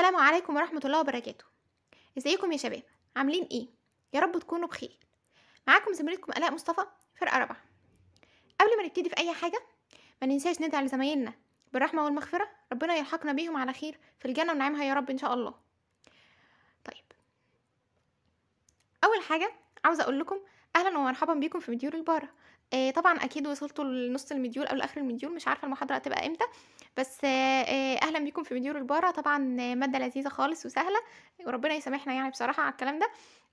السلام عليكم ورحمة الله وبركاته ازيكم يا شباب عاملين ايه يا رب تكونوا بخير معاكم زميلتكم الاء مصطفى فرقة رابعة قبل ما نبتدي في اي حاجة ما ننساش ندعي لزمايلنا بالرحمة والمغفرة ربنا يلحقنا بيهم على خير في الجنة ونعيمها يا رب ان شاء الله طيب اول حاجة عاوزة اقول لكم اهلا ومرحبا بكم في مديور البارة آه طبعا اكيد وصلتوا لنص المديول او لاخر المديول مش عارفه المحاضره هتبقى امتى بس آه،, آه اهلا بيكم في مديول الباره طبعا ماده لذيذه خالص وسهله وربنا يسامحنا يعني بصراحه على الكلام ده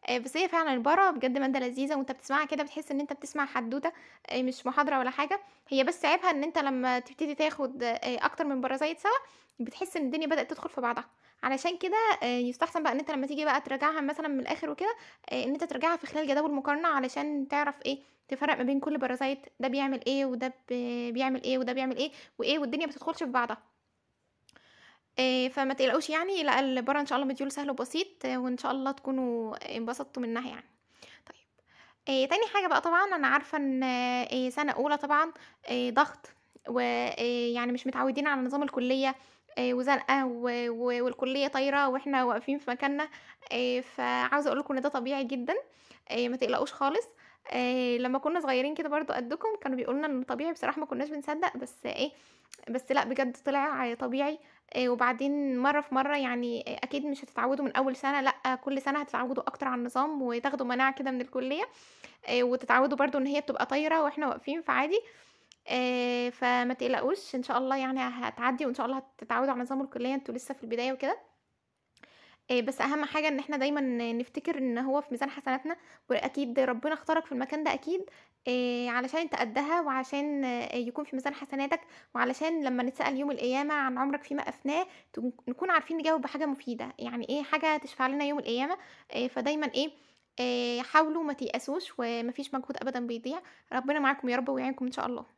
آه بس هي فعلا الباره بجد ماده لذيذه وانت بتسمعها كده بتحس ان انت بتسمع حدوته آه، مش محاضره ولا حاجه هي بس عيبها ان انت لما تبتدي تاخد آه، اكتر من بارازايت سوا بتحس ان الدنيا بدات تدخل في بعضها علشان كده آه، يستحسن بقى ان انت لما تيجي بقى تراجعها مثلا من الاخر وكده آه، ان انت تراجعها في خلال جداول مقارنه علشان تعرف ايه تفرق ما بين كل بارازايت ده بيعمل ايه وده بيعمل ايه وده بيعمل ايه وايه والدنيا بتدخلش في بعضها آه، فما تقلقوش يعني لا البرا ان شاء الله مديول سهل وبسيط وان شاء الله تكونوا انبسطتوا منها يعني طيب تاني حاجه بقى طبعا انا عارفه ان سنه اولى طبعا ضغط ويعني مش متعودين على نظام الكليه آه، وزنقه والكليه طايره واحنا واقفين في مكاننا آه، فعاوز اقول لكم ان ده طبيعي جدا آه، ما تقلقوش خالص لما كنا صغيرين كده برضو قدكم كانوا بيقولنا ان طبيعي بصراحه ما كناش بنصدق بس ايه بس لا بجد طلع طبيعي وبعدين مره في مره يعني اكيد مش هتتعودوا من اول سنه لا كل سنه هتتعودوا اكتر على النظام وتاخدوا مناعه كده من الكليه وتتعودوا برضو ان هي بتبقى طايره واحنا واقفين فعادي آه، فما تقلقوش ان شاء الله يعني هتعدي وان شاء الله هتتعودوا على نظام الكليه انتوا لسه في البدايه وكده آه، بس اهم حاجه ان احنا دايما نفتكر ان هو في ميزان حسناتنا واكيد ربنا اختارك في المكان ده اكيد آه، علشان انت قدها وعشان يكون في ميزان حسناتك وعلشان لما نتسال يوم القيامه عن عمرك فيما افناه نكون عارفين نجاوب بحاجه مفيده يعني ايه حاجه تشفع لنا يوم القيامه فدايما ايه حاولوا ما تيأسوش ومفيش مجهود ابدا بيضيع ربنا معاكم يا رب ويعينكم ان شاء الله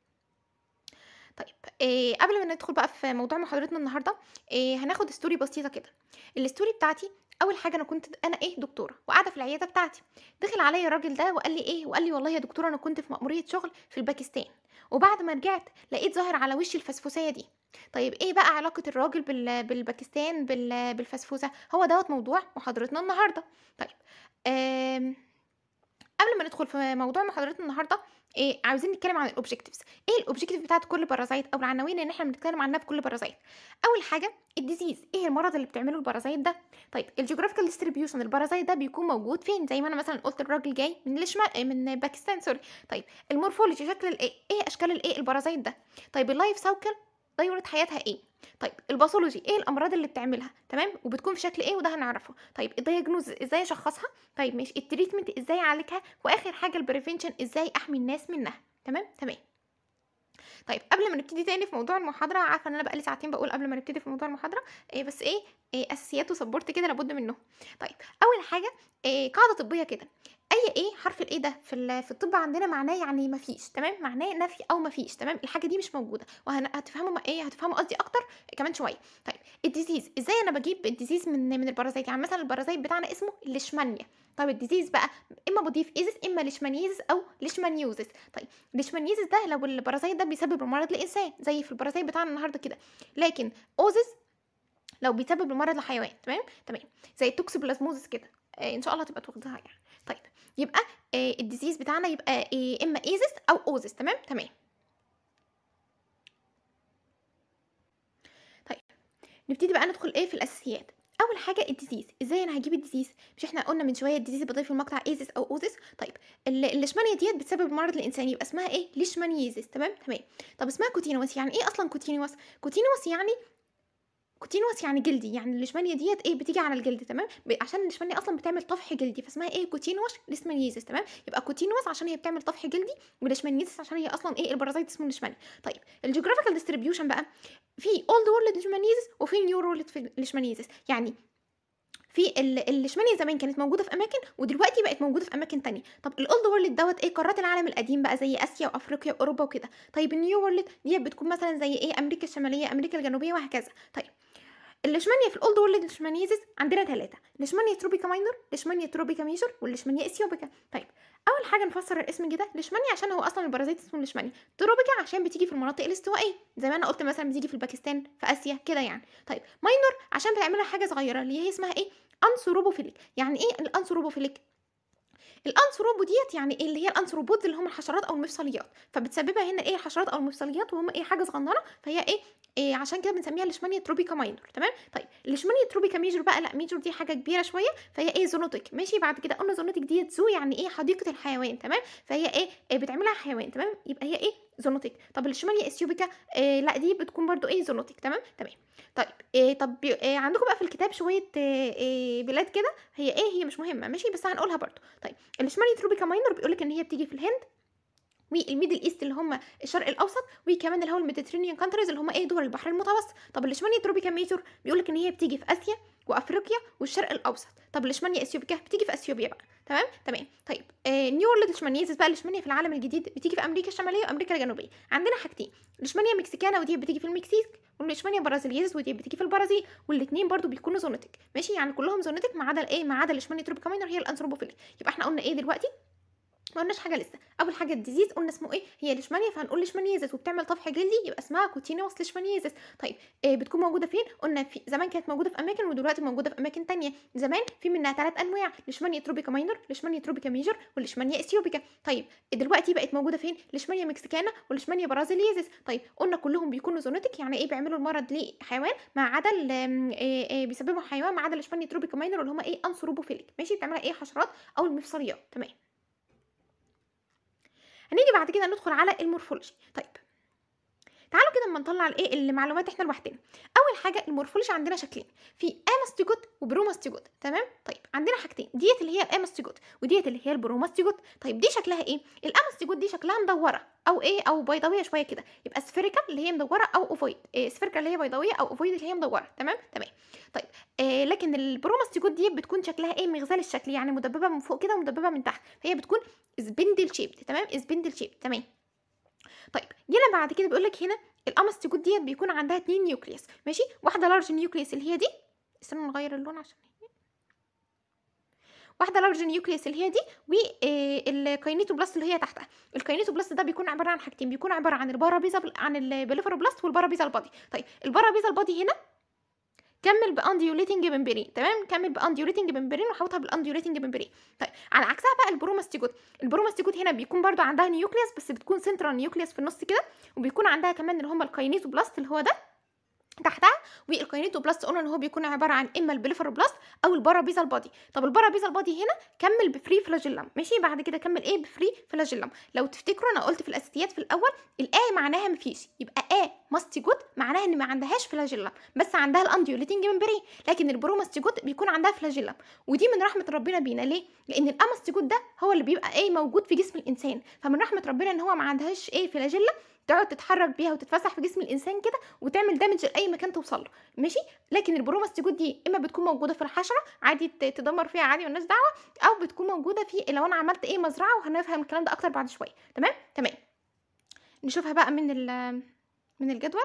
طيب إيه قبل ما ندخل بقى في موضوع محاضرتنا النهارده إيه هناخد ستوري بسيطه كده الستوري بتاعتي اول حاجه انا كنت انا ايه دكتوره وقاعده في العياده بتاعتي دخل عليا الراجل ده وقال لي ايه وقال لي والله يا دكتوره انا كنت في ماموريه شغل في الباكستان وبعد ما رجعت لقيت ظاهر على وشي الفسفوسيه دي طيب ايه بقى علاقه الراجل بالباكستان بالفسفوسه هو دوت موضوع محاضرتنا النهارده طيب قبل ما ندخل في موضوع محاضرتنا النهارده إيه عاوزين نتكلم عن الاوبجكتيفز ايه الاوبجكتيف بتاعت كل بارازايت او العناوين اللي احنا بنتكلم عنها في كل بارازايت اول حاجه الديزيز ايه المرض اللي بتعمله البارازايت ده طيب الجيوغرافيكال ديستريبيوشن البارازايت ده بيكون موجود فين زي ما انا مثلا قلت الراجل جاي من الشمال إيه، من باكستان سوري طيب المورفولوجي شكل الايه ايه اشكال الايه البارازايت ده طيب اللايف سايكل دايره حياتها ايه طيب الباثولوجي ايه الامراض اللي بتعملها تمام وبتكون في شكل ايه وده هنعرفه طيب الدايجنوز ازاي اشخصها طيب ماشي التريتمنت ازاي اعالجها واخر حاجه البريفنشن ازاي احمي الناس منها تمام تمام طيب قبل ما نبتدي تاني في موضوع المحاضره عارفه ان انا بقالي ساعتين بقول قبل ما نبتدي في موضوع المحاضره إيه بس ايه, إيه اساسيات وسبورت كده لابد منه طيب اول حاجه إيه قاعده طبيه كده اي ايه حرف الايه ده في في الطب عندنا معناه يعني ما فيش تمام معناه نفي او ما فيش تمام الحاجه دي مش موجوده وهتفهموا ايه هتفهموا قصدي اكتر كمان شويه طيب الديزيز ازاي انا بجيب الديزيز من من البرازيت يعني مثلا البرازيت بتاعنا اسمه الليشمانيا طيب الديزيز بقى اما بضيف ايزس اما ليشمانيزس او ليشمانيوزس طيب ليشمانيزس ده لو البرازيت ده بيسبب المرض للانسان زي في البرازيت بتاعنا النهارده كده لكن اوزس لو بيسبب المرض لحيوان تمام تمام زي التوكسوبلازموزس كده آه، ان شاء الله هتبقى تاخدها يعني طيب يبقى آه، الديزيز بتاعنا يبقى آه، اما ايزس او اوزس تمام تمام طيب نبتدي بقى ندخل ايه في الاساسيات اول حاجه الديزيز ازاي انا هجيب الديزيز مش احنا قلنا من شويه الديزيز بضيف المقطع ايزس او اوزس طيب الليشمانيا ديت بتسبب مرض الانسان يبقى اسمها ايه ليشمانيزيس تمام تمام طب اسمها كوتينوس يعني ايه اصلا كوتينوس كوتينوس يعني كوتينوس يعني جلدي يعني الليشمانيا ديت ايه بتيجي على الجلد تمام عشان الليشمانيا اصلا بتعمل طفح جلدي فاسمها ايه كوتينوس ليشمانيزس تمام يبقى كوتينوس عشان هي بتعمل طفح جلدي وليشمانيزيس عشان هي اصلا ايه البرازيت اسمه ليشمانيا طيب الجيوغرافيكال ديستريبيوشن بقى في اولد وورلد ليشمانيزس وفي نيو وورلد ليشمانيزس يعني في الليشمانيا زمان كانت موجوده في اماكن ودلوقتي بقت موجوده في اماكن تانية طب الاولد وورلد دوت ايه قارات العالم القديم بقى زي اسيا وافريقيا واوروبا وكده طيب النيو وورلد دي بتكون مثلا زي ايه امريكا الشماليه امريكا الجنوبيه وهكذا طيب الليشمانيا في الاولد وورلد ليشمانيزيس عندنا ثلاثه ليشمانيا تروبيكا ماينور ليشمانيا تروبيكا ميجور والليشمانيا اثيوبيكا طيب اول حاجه نفسر الاسم كده ليشمانيا عشان هو اصلا البرازيت اسمه ليشمانيا تروبيكا عشان بتيجي في المناطق الاستوائيه زي ما انا قلت مثلا بتيجي في الباكستان في اسيا كده يعني طيب ماينور عشان بيعملها حاجه صغيره اللي هي اسمها ايه انثروبوفيليك يعني ايه الانثروبوفيليك الانثروبو ديت يعني ايه اللي هي الانثروبودز اللي هم الحشرات او المفصليات فبتسببها هنا ايه الحشرات او المفصليات وهم ايه حاجه صغننه فهي ايه إيه عشان كده بنسميها ليشمانيا تروبيكا ماينور تمام طيب ليشمانيا تروبيكا ميجور بقى لا ميجور دي حاجه كبيره شويه فهي ايه زونوتيك ماشي بعد كده قلنا زونوتيك ديت زو يعني ايه حديقه الحيوان تمام فهي ايه, إيه بتعملها حيوان تمام يبقى هي ايه زونوتيك طب الشمالية اثيوبيكا إيه لا دي بتكون برضو ايه زونوتيك تمام تمام طيب إيه طب إيه عندكم بقى في الكتاب شويه إيه بلاد كده هي ايه هي مش مهمه ماشي بس هنقولها برضو طيب الشمالية تروبيكا ماينور بيقول لك ان هي بتيجي في الهند والميدل ايست اللي هم الشرق الاوسط وكمان اللي هو الميديترينيان كانتريز اللي هم ايه دول البحر المتوسط طب الليشمانيا تروبيكا ميجور بيقول لك ان هي بتيجي في اسيا وافريقيا والشرق الاوسط طب ليشمانيا اثيوبيكا بتيجي في اثيوبيا بقى تمام تمام طيب آه نيو وورلد ليشمانيازيس بقى ليشمانيا في العالم الجديد بتيجي في امريكا الشماليه وامريكا الجنوبيه عندنا حاجتين ليشمانيا مكسيكانا ودي بتيجي في المكسيك والليشمانيا برازيليز ودي بتيجي في البرازيل والاثنين برضو بيكونوا زونتك ماشي يعني كلهم زونتك ما عدا الايه ما عدا ليشمانيا تروبيكا ماينر هي الانثروبوفيليك يبقى احنا قلنا ايه دلوقتي ما قلناش حاجه لسه اول حاجه الديزيز قلنا اسمه ايه هي ليشمانيا فهنقول ليشمانيزس وبتعمل طفح جلدي يبقى اسمها كوتينوس ليشمانيازس طيب إيه بتكون موجوده فين قلنا في زمان كانت موجوده في اماكن ودلوقتي موجوده في اماكن تانية زمان في منها ثلاث انواع ليشمانيا تروبيكا ماينور ليشمانيا تروبيكا ميجر وليشمانيا اثيوبيكا طيب دلوقتي بقت موجوده فين ليشمانيا مكسيكانا وليشمانيا برازيليزس طيب قلنا كلهم بيكونوا زونوتيك يعني ايه بيعملوا المرض لحيوان ما عدا آه، آه، بيسببوا حيوان ما عدا ليشمانيا تروبيكا ماينور اللي هم ايه انسروبوفيليك ماشي بتعملها ايه حشرات او المفصليات تمام هنيجي بعد كده ندخل على المورفولوجي طيب تعالوا كده اما نطلع الايه المعلومات احنا لوحدنا اول حاجه المورفولوجي عندنا شكلين في اماستيجوت وبروماستيجوت تمام طيب عندنا حاجتين ديت اللي هي الاماستيجوت وديت اللي هي البروماستيجوت طيب دي شكلها ايه الاماستيجوت دي شكلها مدوره او ايه او بيضاويه شويه كده يبقى سفيريكال اللي هي مدوره او اوفويد إيه سفيريكال اللي هي بيضاويه او اوفويد اللي هي مدوره تمام تمام طيب إيه لكن البروماستيجوت دي بتكون شكلها ايه مغزال الشكل يعني مدببه من فوق كده ومدببه من تحت فهي بتكون سبندل شيبد تمام سبندل شيبد تمام طيب جينا بعد كده بيقول لك هنا الامستيجوت ديت بيكون عندها اتنين نيوكليس ماشي واحده لارج نيوكليس اللي هي دي استنى نغير اللون عشان واحده لارج نيوكليس اللي هي دي والكاينيتوبلاست آه، اللي هي تحتها الكاينيتوبلاست ده بيكون عباره عن حاجتين بيكون عباره عن البارابيزا عن البليفروبلاست والبارابيزا البادي طيب البارابيزا البادي هنا كمل بانديوليتنج بمبرين تمام كمل بانديوليتنج بمبرين وحوطها بالانديوليتنج بمبرين طيب على عكسها بقى البروماستيجوت البروماستيجوت هنا بيكون برضو عندها نيوكليس بس بتكون سنترال نيوكليس في النص كده وبيكون عندها كمان اللي هم الكاينيزو بلاست اللي هو ده تحتها بلاست قلنا ان هو بيكون عباره عن اما بلاست او البارابيزال بادي طب البارابيزال بادي هنا كمل بفري فلاجيلم ماشي بعد كده كمل ايه بفري فلاجيلم لو تفتكروا انا قلت في الاساسيات في الاول الايه معناها مفيش يبقى اه جود معناها ان ما عندهاش فلاجيلم بس عندها الانديوليتنج ممبرين لكن جود بيكون عندها فلاجيلم ودي من رحمه ربنا بينا ليه لان جود ده هو اللي بيبقى ايه موجود في جسم الانسان فمن رحمه ربنا ان هو ما عندهاش ايه فلاجيلم تقعد تتحرك بيها وتتفسح في جسم الانسان كده وتعمل دامج لاي مكان توصل له ماشي لكن البروما دي اما بتكون موجوده في الحشره عادي تدمر فيها عادي والناس دعوه او بتكون موجوده في لو انا عملت ايه مزرعه وهنفهم الكلام ده اكتر بعد شويه تمام تمام نشوفها بقى من من الجدول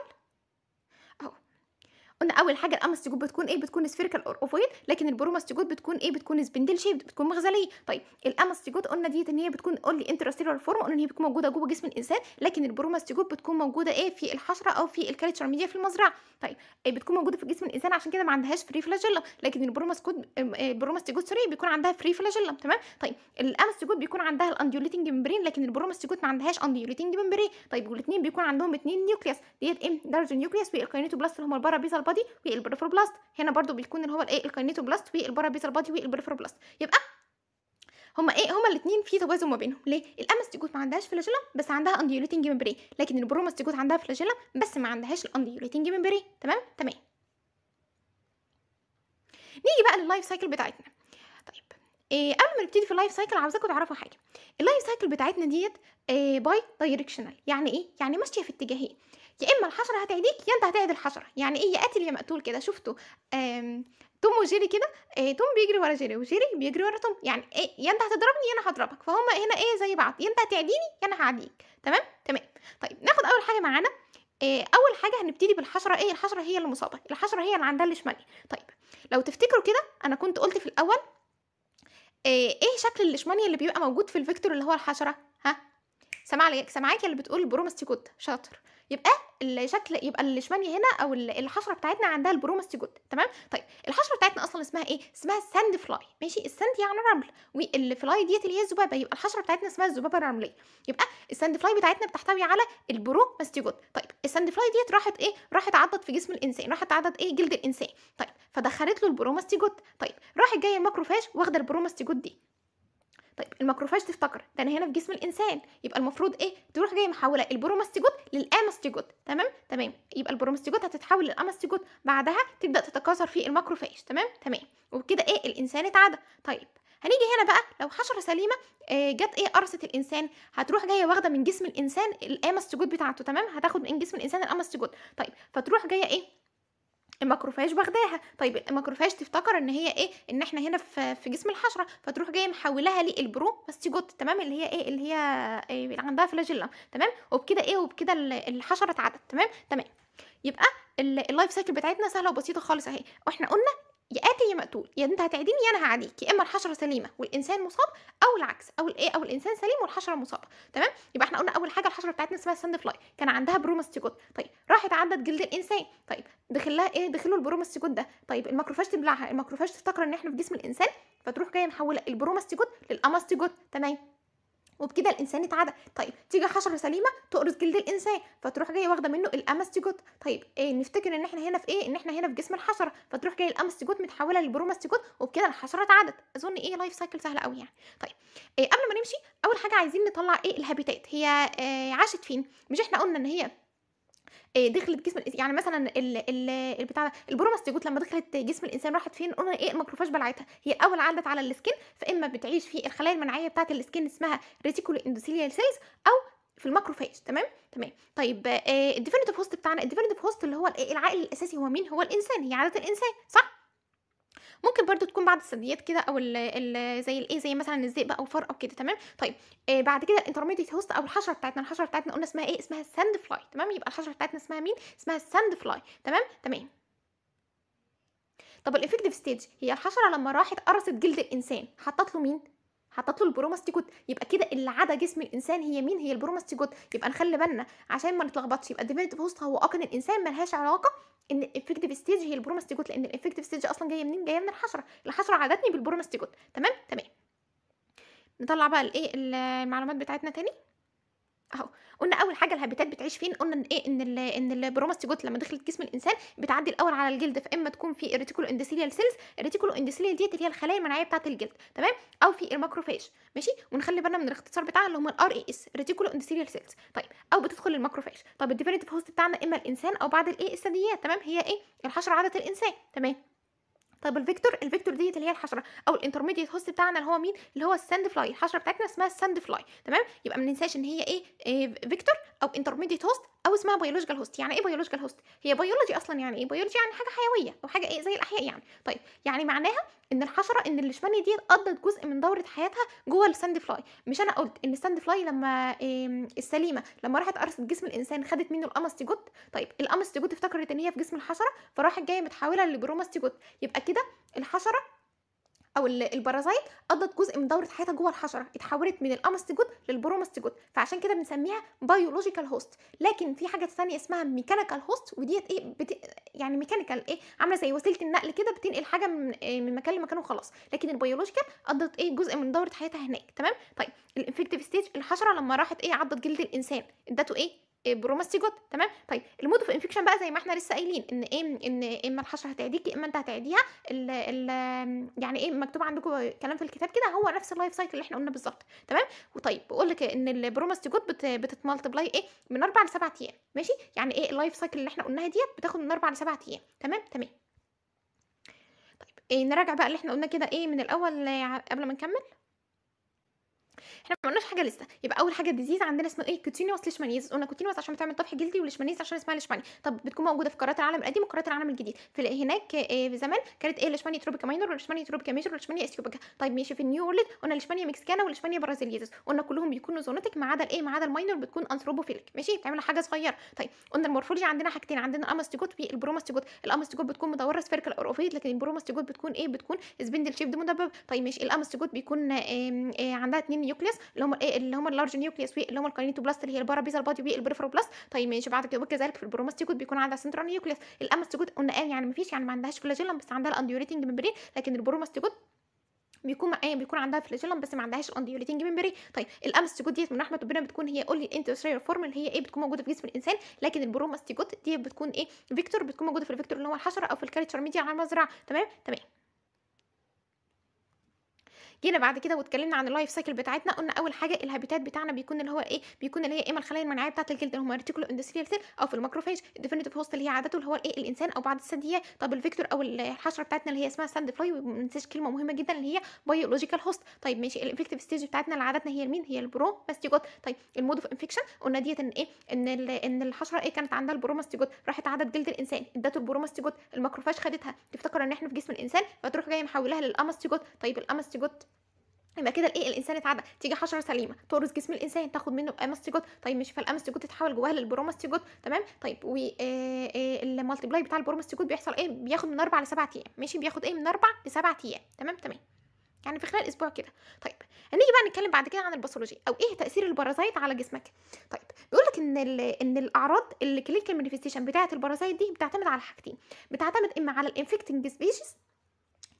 قلنا اول حاجه الامستيجوت بتكون ايه بتكون سفيريكال اور اوفويد لكن البروماستيجوت بتكون ايه بتكون سبندل شيب بتكون مغزليه طيب الامستيجوت قلنا ديت ان هي بتكون اونلي انتراستيلر فورم قلنا ان هي بتكون موجوده جوه جسم الانسان لكن البروماستيجوت بتكون موجوده ايه في الحشره او في الكالتشر ميديا في المزرعه طيب إيه بتكون موجوده في جسم الانسان عشان كده ما عندهاش فري فلاجيلا لكن البروماستيجوت آه، آه، البروماستيجوت سوري بيكون عندها فري فلاجيلا تمام طيب الامستيجوت بيكون عندها الانديوليتنج ممبرين لكن البروماستيجوت ما عندهاش انديوليتنج ممبرين طيب والاثنين بيكون عندهم اثنين نيوكليس ديت ايه دارجن نيوكليس والكاينيتوبلاست اللي هم البارابيزال بادي بلاست هنا برضو بيكون اللي هو الايه الكاينيتوبلاست والبارابيتال بادي بلاست يبقى هما ايه هما الاثنين في توازن ما بينهم ليه الامستيجوت ما عندهاش فلاجيلا بس عندها انديوليتنج ممبرين لكن البروماستيجوت عندها فلاجيلا بس ما عندهاش الانديوليتنج ممبرين تمام تمام نيجي بقى لللايف سايكل بتاعتنا إيه قبل ما نبتدي في اللايف سايكل عاوزاكم تعرفوا حاجه اللايف سايكل بتاعتنا ديت إيه باي دايركشنال يعني ايه يعني ماشيه في اتجاهين يا اما الحشره هتعديك يا انت هتعدي الحشره يعني ايه يا قاتل يا مقتول كده شفتوا توم وجيري كده إيه توم بيجري ورا جيري وجيري بيجري ورا توم يعني ايه يا انت هتضربني يا انا هضربك فهم هنا ايه زي بعض يا انت هتعديني يا انا هعديك تمام تمام طيب ناخد اول حاجه معانا إيه اول حاجه هنبتدي بالحشره ايه الحشره هي اللي مصابه الحشره هي اللي عندها الشمالي طيب لو تفتكروا كده انا كنت قلت في الاول آه، ايه شكل الاشمانيا اللي بيبقى موجود في الفيكتور اللي هو الحشره ها سامعه لي سامعاكي اللي بتقول بروماستيكوتا شاطر يبقى الشكل يبقى الشمانيا هنا او الحشره بتاعتنا عندها البروماستيجوت تمام طيب الحشره بتاعتنا اصلا اسمها ايه اسمها ساند فلاي ماشي الساند يعني رمل والفلاي ديت اللي هي الذبابه يبقى الحشره بتاعتنا اسمها الذبابه الرمليه يبقى الساند فلاي بتاعتنا بتحتوي على البروماستيجوت طيب الساند فلاي ديت راحت ايه راحت عضت في جسم الانسان راحت عضت ايه جلد الانسان طيب فدخلت له البروماستيجوت طيب راحت جايه الماكروفاج واخده البروماستيجوت دي طيب الماكروفاج تفتكر ده انا هنا في جسم الانسان يبقى المفروض ايه تروح جايه محوله البروماستيجوت للاماستيجوت تمام تمام يبقى البروماستيجوت هتتحول للاماستيجوت بعدها تبدا تتكاثر في الماكروفاج تمام تمام وبكده ايه الانسان اتعدى طيب هنيجي هنا بقى لو حشره سليمه آه، جت ايه قرصه الانسان هتروح جايه واخده من جسم الانسان الاماستيجوت بتاعته تمام هتاخد من جسم الانسان الاماستيجوت طيب فتروح جايه ايه الماكروفاج واخداها طيب الماكروفاج تفتكر ان هي ايه ان احنا هنا في, جسم الحشره فتروح جايه محولها للبرو ماستيجوت تمام اللي هي ايه اللي هي إيه عندها فلاجيلا تمام وبكده ايه وبكده الحشره اتعدت تمام تمام يبقى اللايف سايكل بتاعتنا سهله وبسيطه خالص اهي واحنا قلنا يا قاتل يا مقتول يا انت هتعديني يا انا هعديك يا اما الحشره سليمه والانسان مصاب او العكس او الايه او الانسان سليم والحشره مصابه تمام يبقى احنا قلنا اول حاجه الحشره بتاعتنا اسمها ساند فلاي كان عندها بروماستيجوت طيب راحت عدت جلد الانسان طيب دخل لها ايه دخل له البروماستيجوت ده طيب الماكروفاج تبلعها الماكروفاج تفتكر ان احنا في جسم الانسان فتروح جايه محوله البروماستيجوت للاماستيجوت تمام وبكده الانسان اتعدى طيب تيجي حشره سليمه تقرص جلد الانسان فتروح جايه واخده منه الامستيجوت طيب إيه نفتكر ان احنا هنا في ايه ان احنا هنا في جسم الحشره فتروح جايه الامستيجوت متحوله للبروماستيجوت وبكده الحشره اتعدت اظن ايه لايف سايكل سهله قوي يعني طيب إيه قبل ما نمشي اول حاجه عايزين نطلع ايه الهابيتات هي إيه عاشت فين مش احنا قلنا ان هي آه، دخلت جسم الانسان يعني مثلا ال ال البتاع البروماستيجوت لما دخلت جسم الانسان راحت فين قلنا ايه الماكروفاج بلعتها هي الاول عدت على السكين فاما بتعيش في الخلايا المناعيه بتاعه السكين اسمها ريتيكولو اندوثيليال سيلز او في الماكروفاج تمام تمام طيب آه، الديفينيتيف هوست بتاعنا الديفينيتيف هوست اللي هو العائل الاساسي هو مين هو الانسان هي عاده الانسان صح ممكن برده تكون بعض الثدييات كده او ال الـ زي الايه زي مثلا الذئب او فرقه او كده تمام طيب آه بعد كده الانترميديت هوست او الحشره بتاعتنا الحشره بتاعتنا قلنا اسمها ايه اسمها الساند فلاي تمام يبقى الحشره بتاعتنا اسمها مين اسمها الساند فلاي تمام تمام طب الافكتيف ستيج هي الحشره لما راحت قرصت جلد الانسان حطت له مين حطت له البروماستيكوت يبقى كده اللي عدا جسم الانسان هي مين هي البروماستيكوت يبقى نخلي بالنا عشان ما نتلخبطش يبقى الديفينيتيف بوست هو اه كان الانسان ملهاش علاقه ان الافكتيف ستيج هي البروماستيكوت لان الافكتيف ستيج اصلا جايه منين جايه من الحشره الحشره عادتني بالبروماستيكوت تمام تمام نطلع بقى الايه المعلومات بتاعتنا تاني اهو قلنا اول حاجه الهابيتات بتعيش فين قلنا ان ايه ان الـ ان البروماستيجوت لما دخلت جسم الانسان بتعدي الاول على الجلد فاما تكون في الريتيكولو اندسيليال سيلز الريتيكولو اندسيليال ديت اللي هي الخلايا المناعيه بتاعه الجلد تمام او في الماكروفاج ماشي ونخلي بالنا من الاختصار بتاعها اللي هم الار اي اس ريتيكولو اندسيليال سيلز طيب او بتدخل الماكروفاج طب الديفينيتيف هوست بتاعنا اما الانسان او بعض الايه الثدييات تمام هي ايه الحشره عاده الانسان تمام طيب الفيكتور الفيكتور ديت اللي هي الحشره او الانترميديت هوست بتاعنا اللي هو مين اللي هو الساند فلاي الحشره بتاعتنا اسمها الساند فلاي تمام يبقى ما ننساش ان هي ايه, إيه فيكتور او انترميديت هوست او اسمها بيولوجيكال هوست يعني ايه بيولوجيكال هوست هي بيولوجي اصلا يعني ايه بيولوجي يعني حاجه حيويه او حاجه ايه زي الاحياء يعني طيب يعني معناها ان الحشره ان الليشماني ديت قضت جزء من دوره حياتها جوه الساند فلاي مش انا قلت ان الساند فلاي لما إيه السليمه لما راحت قرصت جسم الانسان خدت منه الامستيجوت طيب الامستيجوت افتكرت ان هي في جسم الحشره فراحت جايه متحوله لبروماستيجوت يبقى كده الحشره او البارازايت قضت جزء من دوره حياتها جوه الحشره اتحولت من الامستيجود للبرومستيجود فعشان كده بنسميها بيولوجيكال هوست لكن في حاجه ثانيه اسمها ميكانيكال هوست وديت ايه بت... يعني ميكانيكال ايه عامله زي وسيله النقل كده بتنقل حاجه من, إيه من مكان لمكان وخلاص لكن البيولوجيكال قضت ايه جزء من دوره حياتها هناك تمام طيب الانفكتيف ستيج الحشره لما راحت ايه عضت جلد الانسان ادته ايه بروماستيجوت تمام طيب المود اوف انفكشن بقى زي ما احنا لسه قايلين ان ايه ان ايه اما الحشره هتعديكي اما انت هتعديها الـ الـ يعني ايه مكتوب عندكم كلام في الكتاب كده هو نفس اللايف سايكل اللي احنا قلنا بالظبط تمام وطيب بقول لك ان البروماستيجوت بت بتتمالتبلاي ايه من اربع لسبع ايام ماشي يعني ايه اللايف سايكل اللي احنا قلناها ديت بتاخد من اربع لسبع ايام تمام تمام طيب إيه نراجع بقى اللي احنا قلنا كده ايه من الاول آه، قبل ما نكمل احنا ما قلناش حاجه لسه يبقى اول حاجه ديزيز عندنا اسمها ايه كوتينيوس ليشمانيز قلنا كوتينيوس عشان بتعمل طفح جلدي وليشمانيز عشان اسمها ليشماني طب بتكون موجوده في قارات العالم القديم وقارات العالم الجديد في هناك إيه في زمان كانت ايه ليشماني تروبيكا ماينور وليشماني تروبيكا ميجور وليشماني اثيوبيكا طيب ماشي في النيو وورلد قلنا ليشمانيا مكسيكانا وليشمانيا برازيليزس قلنا كلهم بيكونوا زونتك ما عدا الايه ما عدا الماينور بتكون انثروبوفيلك ماشي بتعمل حاجه صغيره طيب قلنا المورفولوجي عندنا حاجتين عندنا الامستيجوت والبروماستيجوت الامستيجوت بتكون مدوره سفيركل او لكن البروماستيجوت بتكون ايه بتكون سبندل شيبد مدبب طيب ماشي الامستيجوت بيكون إيه إيه عندها اتنين نيوكليس اللي هم ايه اللي هم اللارج نيوكليوس اللي هم بلاست اللي هي البارابيزال البادي وي بلاست طيب ماشي بعد كده وكذلك في البروماستيكوت بيكون عندها سنترال نيوكليس الاماستيكوت قلنا ايه يعني مفيش يعني ما عندهاش فلاجيلم بس عندها الانديوريتنج ممبرين لكن البروماستيكوت بيكون معايا بيكون عندها فلاجيلم بس ما عندهاش الانديوليتنج ميمبري طيب الامستيجوت ديت من رحمه ربنا بتكون هي اولي الانتوستريال فورم اللي هي ايه بتكون موجوده في جسم الانسان لكن البروماستيجوت دي بتكون ايه فيكتور بتكون موجوده في الفيكتور اللي هو الحشره او في الكاريتشر ميديا على المزرعه تمام تمام جينا بعد كده واتكلمنا عن اللايف سايكل بتاعتنا قلنا اول حاجه الهابيتات بتاعنا بيكون اللي هو ايه بيكون اللي هي اما إيه؟ الخلايا المناعيه بتاعه الجلد اللي هم ريتيكولو اندستريال سيل او في الماكروفاج الديفينيتيف هوست اللي هي عادته اللي هو الايه الانسان او بعض الثدييات طب الفيكتور او الحشره بتاعتنا اللي هي اسمها ساند فلاي وما ننساش كلمه مهمه جدا اللي هي بايولوجيكال هوست طيب ماشي الانفكتيف ستيج بتاعتنا اللي عادتنا هي مين هي البروماستيجوت طيب المود اوف انفكشن قلنا ديت ان ايه ان ان الحشره ايه كانت عندها البروماستيجوت راحت عدت جلد الانسان ادته البروماستيجوت الماكروفاج خدتها تفتكر ان احنا في جسم الانسان فتروح جايه محولها للاماستيجوت طيب الاماستيجوت يبقى كده الايه الانسان اتعدى تيجي حشره سليمه تورس جسم الانسان تاخد منه امستيجوت طيب ماشي فالامستيجوت تتحول جواها للبروماستيجوت تمام طيب والمالتي آه، آه، بلاي بتاع البروماستيجوت بيحصل ايه بياخد من اربع لسبع ايام ماشي بياخد ايه من اربع لسبع ايام تمام تمام يعني في خلال اسبوع كده طيب هنيجي بقى نتكلم بعد كده عن الباثولوجي او ايه تاثير البارازايت على جسمك طيب بيقول لك ان ان الاعراض الكلينيكال مانيفستيشن بتاعه البارازايت دي بتعتمد على حاجتين بتعتمد اما على الانفكتنج سبيشيز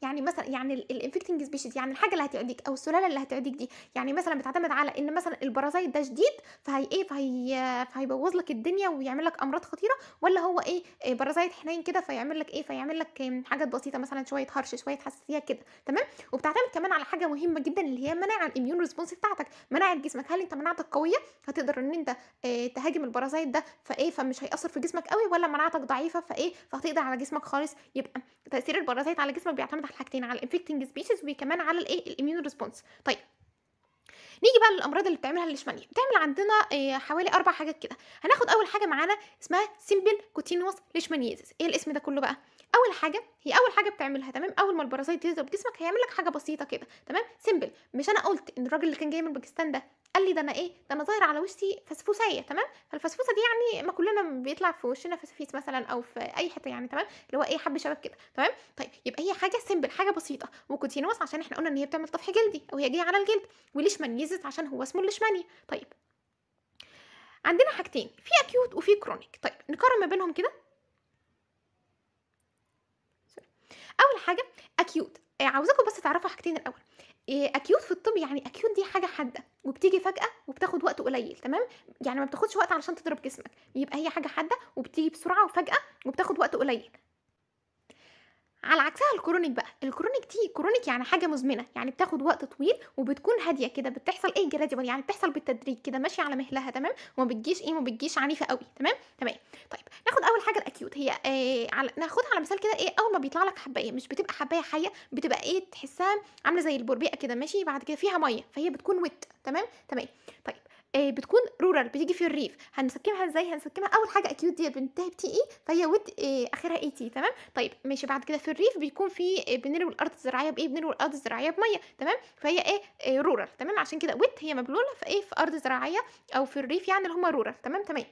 يعني مثلا يعني الانفكتنج سبيشيز يعني الحاجه اللي هتعديك او السلاله اللي هتعديك دي يعني مثلا بتعتمد على ان مثلا البرازيت ده شديد فهي ايه فهي فهيبوظ لك الدنيا ويعمل لك امراض خطيره ولا هو ايه آه، برازيت حنين كده فيعمل لك ايه فيعمل لك حاجات بسيطه مثلا شويه هرش شويه حساسيه كده تمام وبتعتمد كمان على حاجه مهمه جدا اللي هي مناعه الاميون ريسبونس بتاعتك مناعه جسمك هل انت مناعتك قويه هتقدر ان انت إيه تهاجم البرازيت ده فايه فمش هياثر في جسمك قوي ولا مناعتك ضعيفه فايه فهتقدر على جسمك خالص يبقى تاثير البرازيت على جسمك بيعتمد حاجتين على الانفكتنج سبيشيز وكمان على الايه الاميون ريسبونس طيب نيجي بقى للامراض اللي بتعملها الليشمانيا بتعمل عندنا إيه حوالي اربع حاجات كده هناخد اول حاجه معانا اسمها سيمبل كوتينوس ليشمانيز ايه الاسم ده كله بقى اول حاجه هي اول حاجه بتعملها تمام اول ما البارازيت يضرب جسمك هيعمل لك حاجه بسيطه كده تمام سيمبل مش انا قلت ان الراجل اللي كان جاي من باكستان ده قال لي ده انا ايه ده انا ظاهر على وشي فسفوسيه تمام فالفسفوسه دي يعني ما كلنا بيطلع في وشنا فسفيس مثلا او في اي حته يعني تمام اللي هو ايه حب شباب كده تمام طيب يبقى هي حاجه سيمبل حاجه بسيطه وكوتينوس عشان احنا قلنا ان هي بتعمل طفح جلدي او هي جايه على الجلد وليشمانيزس عشان هو اسمه الليشمانيا طيب عندنا حاجتين في اكيوت وفي كرونيك طيب نقارن ما بينهم كده اول حاجه اكيوت آه، عاوزاكم بس تعرفوا حاجتين الاول إيه، اكيوت في الطب يعني اكيوت دي حاجه حاده وبتيجي فجاه وبتاخد وقت قليل تمام يعني ما بتاخدش وقت علشان تضرب جسمك يبقى هي حاجه حاده وبتيجي بسرعه وفجاه وبتاخد وقت قليل على عكسها الكرونيك بقى الكرونيك دي كرونيك يعني حاجه مزمنه يعني بتاخد وقت طويل وبتكون هاديه كده بتحصل ايه جراديوال يعني بتحصل بالتدريج كده ماشيه على مهلها تمام وما بتجيش ايه ما بتجيش عنيفه قوي تمام تمام طيب ناخد اول حاجه الاكيوت هي إيه على ناخدها على مثال كده ايه اول ما بيطلع لك حبايه مش بتبقى حبايه حيه بتبقى ايه تحسها عامله زي البربيقه كده ماشي بعد كده فيها ميه فهي بتكون وت تمام تمام طيب آه، بتكون رورال بتيجي في الريف هنسكمها ازاي هنسكمها اول حاجه اكيوت ديت بننتهي بتي اي فهي ود إيه اخرها اي تي تمام طيب ماشي بعد كده في الريف بيكون في إيه بنروي الارض الزراعيه بايه بنروي الارض الزراعيه بميه تمام فهي ايه إيه رورال تمام عشان كده ود هي مبلوله فايه في ارض زراعيه او في الريف يعني اللي هم رورال تمام تمام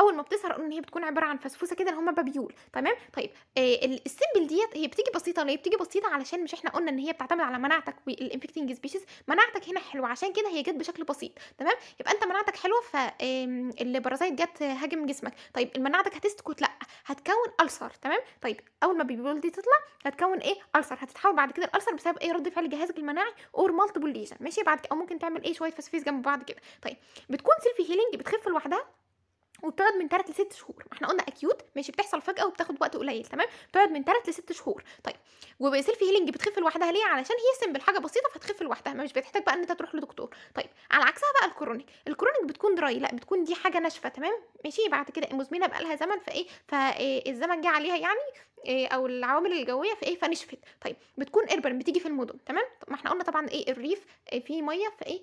اول ما بتظهر ان هي بتكون عباره عن فسفوسه كده اللي هم بابيول تمام طيب آه السيمبل ديت هي بتيجي بسيطه ليه بتيجي بسيطه علشان مش احنا قلنا ان هي بتعتمد على مناعتك والانفكتنج سبيشيز مناعتك هنا حلوه عشان كده هي جت بشكل بسيط تمام يبقى انت مناعتك حلوه فالبرازايت جت هاجم جسمك طيب مناعتك هتسكت لا هتكون السر تمام طيب اول ما بيبول دي تطلع هتكون ايه السر هتتحول بعد كده الالسر بسبب ايه رد فعل جهازك المناعي اور مالتيبل ليجن ماشي بعد كده او ممكن تعمل ايه شويه فسفيس جنب بعض كده طيب بتكون سيلف هيلينج بتخف لوحدها وبتقعد من 3 ل 6 شهور ما احنا قلنا اكيوت ماشي بتحصل فجاه وبتاخد وقت قليل تمام بتقعد من 3 ل 6 شهور طيب وسيلف هيلينج بتخف لوحدها ليه علشان هي سمبل حاجه بسيطه فتخف لوحدها مش بتحتاج بقى ان انت تروح لدكتور طيب على عكسها بقى الكرونيك الكرونيك بتكون دراي لا بتكون دي حاجه ناشفه تمام ماشي بعد كده مزمنه بقى لها زمن فايه فالزمن جه عليها يعني إيه، او العوامل الجويه فايه فنشفت طيب بتكون اربن بتيجي في المدن تمام طب ما احنا قلنا طبعا ايه الريف إيه، فيه ميه فايه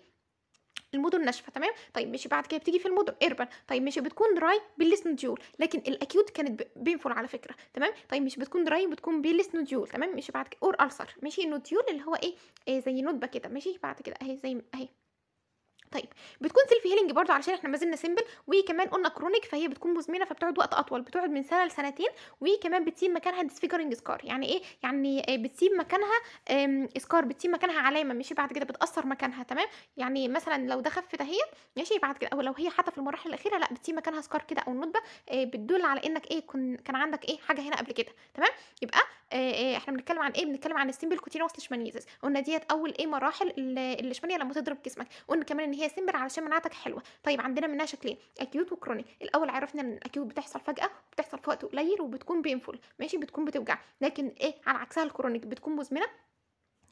المدن ناشفه تمام طيب ماشي بعد كده بتيجي في المدن اربن طيب ماشي بتكون دراي بالليس نوديول لكن الاكيوت كانت بينفول على فكره تمام طيب مش بتكون دراي بتكون بالليس نوديول تمام ماشي بعد كده اور السر ماشي النوديول اللي هو ايه, إيه زي ندبه كده ماشي بعد كده اهي زي اهي طيب بتكون سيلف هيلينج برضو علشان احنا ما زلنا سيمبل وكمان قلنا كرونيك فهي بتكون مزمنه فبتقعد وقت اطول بتقعد من سنه لسنتين وكمان بتسيب مكانها ديسفيجرنج سكار يعني ايه يعني آه، بتسيب مكانها سكار بتسيب مكانها علامه مش بعد كده بتاثر مكانها تمام يعني مثلا لو ده خف ده ماشي بعد كده او لو هي حتى في المراحل الاخيره لا بتسيب مكانها سكار كده او ندبه آه، بتدل على انك ايه كان عندك ايه حاجه هنا قبل كده تمام يبقى احنا بنتكلم عن ايه بنتكلم عن السيمبل كوتينوس ليشمانيزس قلنا ديت اول ايه مراحل الليشمانيا لما تضرب جسمك قلنا كمان ان هي سيمبل علشان مناعتك حلوه طيب عندنا منها شكلين اكيوت وكروني الاول عرفنا ان الاكيوت بتحصل فجاه بتحصل في وقت قليل وبتكون بينفول ماشي بتكون بتوجع لكن ايه على عكسها الكرونيك بتكون مزمنه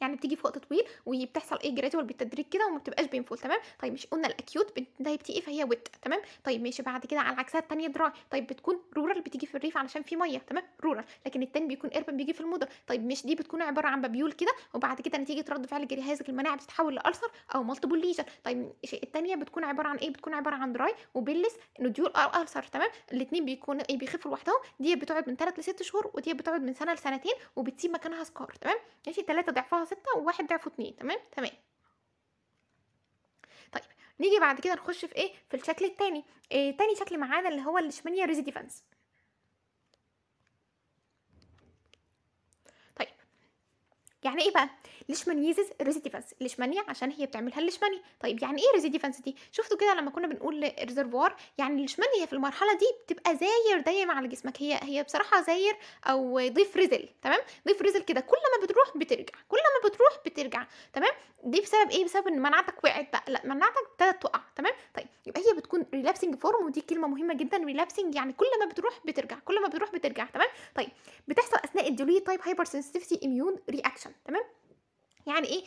يعني بتيجي في وقت طويل وبتحصل ايه جرادوال بالتدريج كده وما بتبقاش بينفول تمام طيب مش قلنا الاكيوت بتنتهي بتي فهي ويت تمام طيب ماشي بعد كده على عكسها الثانيه دراي طيب بتكون رورال بتيجي في الريف علشان في ميه تمام رورال لكن الثاني بيكون اربن بيجي في المدن طيب مش دي بتكون عباره عن بابيول كده وبعد كده نتيجه رد فعل جهازك المناعي بتتحول لالسر او مالتيبل ليجن طيب الثانيه بتكون عباره عن ايه بتكون عباره عن دراي وبيلس نوديول او السر تمام الاثنين بيكون ايه بيخفوا لوحدهم دي بتقعد من 3 ل 6 شهور ودي بتقعد من سنه لسنتين وبتسيب مكانها سكار تمام ماشي ثلاثه ضعفها ستة وواحد ضعفه اتنين تمام تمام طيب نيجي بعد كده نخش في ايه في الشكل التاني إيه تاني شكل معانا اللي هو الليشمانيا ريزي ديفنس يعني ايه بقى ليشمانيزز ريزيديفانس ليشمانيا عشان هي بتعملها الليشمانيا طيب يعني ايه ريزيديفانس دي شفتوا كده لما كنا بنقول ريزرفوار يعني الليشمانيا في المرحله دي بتبقى زاير دايم على جسمك هي هي بصراحه زاير او ضيف رزل تمام ضيف رزل كده كل ما بتروح بترجع كل ما بتروح بترجع تمام دي بسبب ايه بسبب ان مناعتك وقعت بقى لا مناعتك ابتدت تقع تمام طيب يبقى هي بتكون ريلابسنج فورم ودي كلمه مهمه جدا ريلابسنج يعني كل ما بتروح بترجع كل ما بتروح بترجع تمام طيب بتحصل اثناء الديولي تايب هايبر سنسيتيفيتي اميون رياكشن تمام يعني ايه,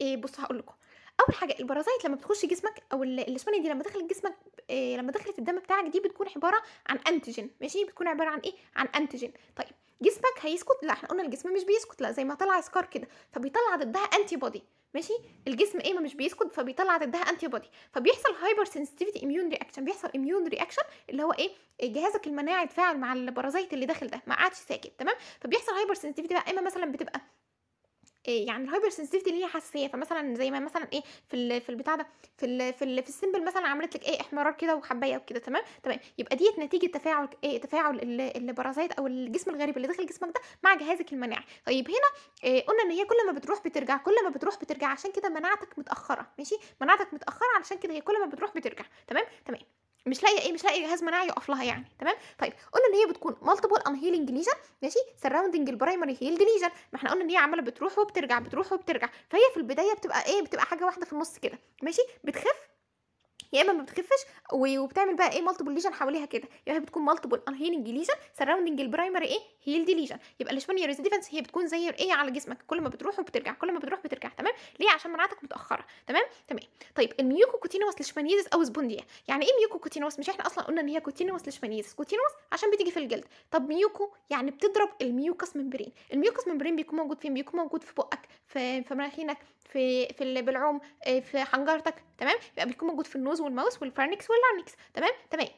إيه بص هقول لكم اول حاجه البارازايت لما بتخش جسمك او الليشمانيا دي لما دخلت جسمك إيه لما دخلت الدم بتاعك دي بتكون عباره عن انتيجين ماشي بتكون عباره عن ايه عن انتيجين طيب جسمك هيسكت لا احنا قلنا الجسم مش بيسكت لا زي ما طلع سكار كده فبيطلع ضدها انتي بودي ماشي الجسم ايه ما مش بيسكت فبيطلع ضدها انتي بودي فبيحصل هايبر سنسيتيفيتي اميون رياكشن بيحصل اميون رياكشن اللي هو ايه جهازك المناعي اتفاعل مع البرازيت اللي داخل ده ما قعدش ساكت تمام فبيحصل هايبر سنسيتيفيتي بقى اما مثلا بتبقى آه، يعني الهايبر سنسيتيفيتي اللي هي حساسيه فمثلا زي ما مثلا ايه في الـ في البتاع ده في الـ في, الـ في السيمبل مثلا عملت لك ايه احمرار كده وحبايه وكده تمام تمام يبقى ديت نتيجه تفاعل ايه تفاعل البارازايت او الجسم الغريب اللي داخل جسمك ده مع جهازك المناعي طيب هنا إيه قلنا ان هي كل ما بتروح بترجع كل ما بتروح بترجع عشان كده مناعتك متاخره ماشي مناعتك متاخره علشان كده هي كل ما بتروح بترجع تمام تمام مش لاقيه ايه مش لاقيه جهاز مناعي يقف لها يعني تمام طيب قلنا ان هي بتكون مالتيبل ان هيلينج ليجن ماشي سراوندنج البرايمري هيلد ليجن ما احنا قلنا ان هي عماله بتروح وبترجع بتروح وبترجع فهي في البدايه بتبقى ايه بتبقى حاجه واحده في النص كده ماشي بتخف يا اما ما بتخفش وبتعمل بقى ايه مالتيبل ليجن حواليها كده يا هي بتكون مالتيبل انهيلنج ليجن سراوندنج البرايمري ايه هيلد ليجن يبقى الاشمانيا ريزيديفنس هي بتكون زي ايه على جسمك كل ما بتروح وبترجع كل ما بتروح بترجع تمام ليه عشان مناعتك متاخره تمام تمام طيب الميوكوكوتينوس ليشمانيزس او سبونديا يعني ايه ميوكوكوتينوس مش احنا اصلا قلنا ان هي كوتينوس ليشمانيزس كوتينوس عشان بتيجي في الجلد طب ميوكو يعني بتضرب الميوكس ممبرين الميوكس ممبرين بيكون موجود فين بيكون موجود في بقك في في مراحينك في في بالعوم آه، في حنجرتك تمام يبقى بيكون موجود في النوز والماوس والفارنكس واللارنكس تمام تمام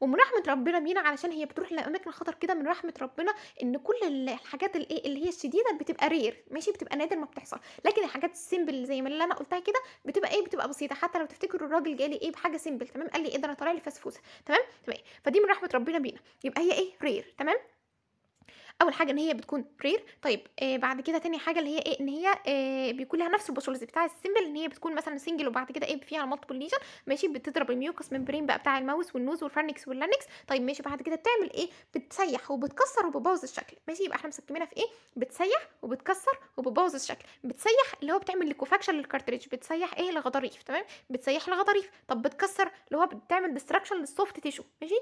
ومن رحمه ربنا بينا علشان هي بتروح لاماكن خطر كده من رحمه ربنا ان كل الحاجات إيه، اللي هي الشديده بتبقى رير ماشي بتبقى نادر ما بتحصل لكن الحاجات السيمبل زي ما اللي انا قلتها كده بتبقى ايه بتبقى بسيطه حتى لو تفتكروا الراجل جالي ايه بحاجه سيمبل تمام قال لي ايه ده انا طالع لي فسفوسه تمام تمام فدي من رحمه ربنا بينا يبقى هي ايه رير تمام اول حاجه ان هي بتكون رير طيب آه بعد كده تاني حاجه اللي هي ايه ان هي آه بيكون لها نفس البوسولز بتاع السيمبل ان هي بتكون مثلا سنجل وبعد كده ايه فيها مالتيبل ليجن ماشي بتضرب الميوكس ممبرين بقى بتاع الماوس والنوز والفرنكس واللانكس طيب ماشي بعد كده بتعمل ايه بتسيح وبتكسر وببوظ الشكل ماشي يبقى احنا مسكمينها في ايه بتسيح وبتكسر وببوظ الشكل بتسيح اللي هو بتعمل ليكوفاكشن للكارتريج بتسيح ايه الغضاريف تمام بتسيح الغضاريف طب بتكسر اللي هو بتعمل ديستراكشن للسوفت تيشو ماشي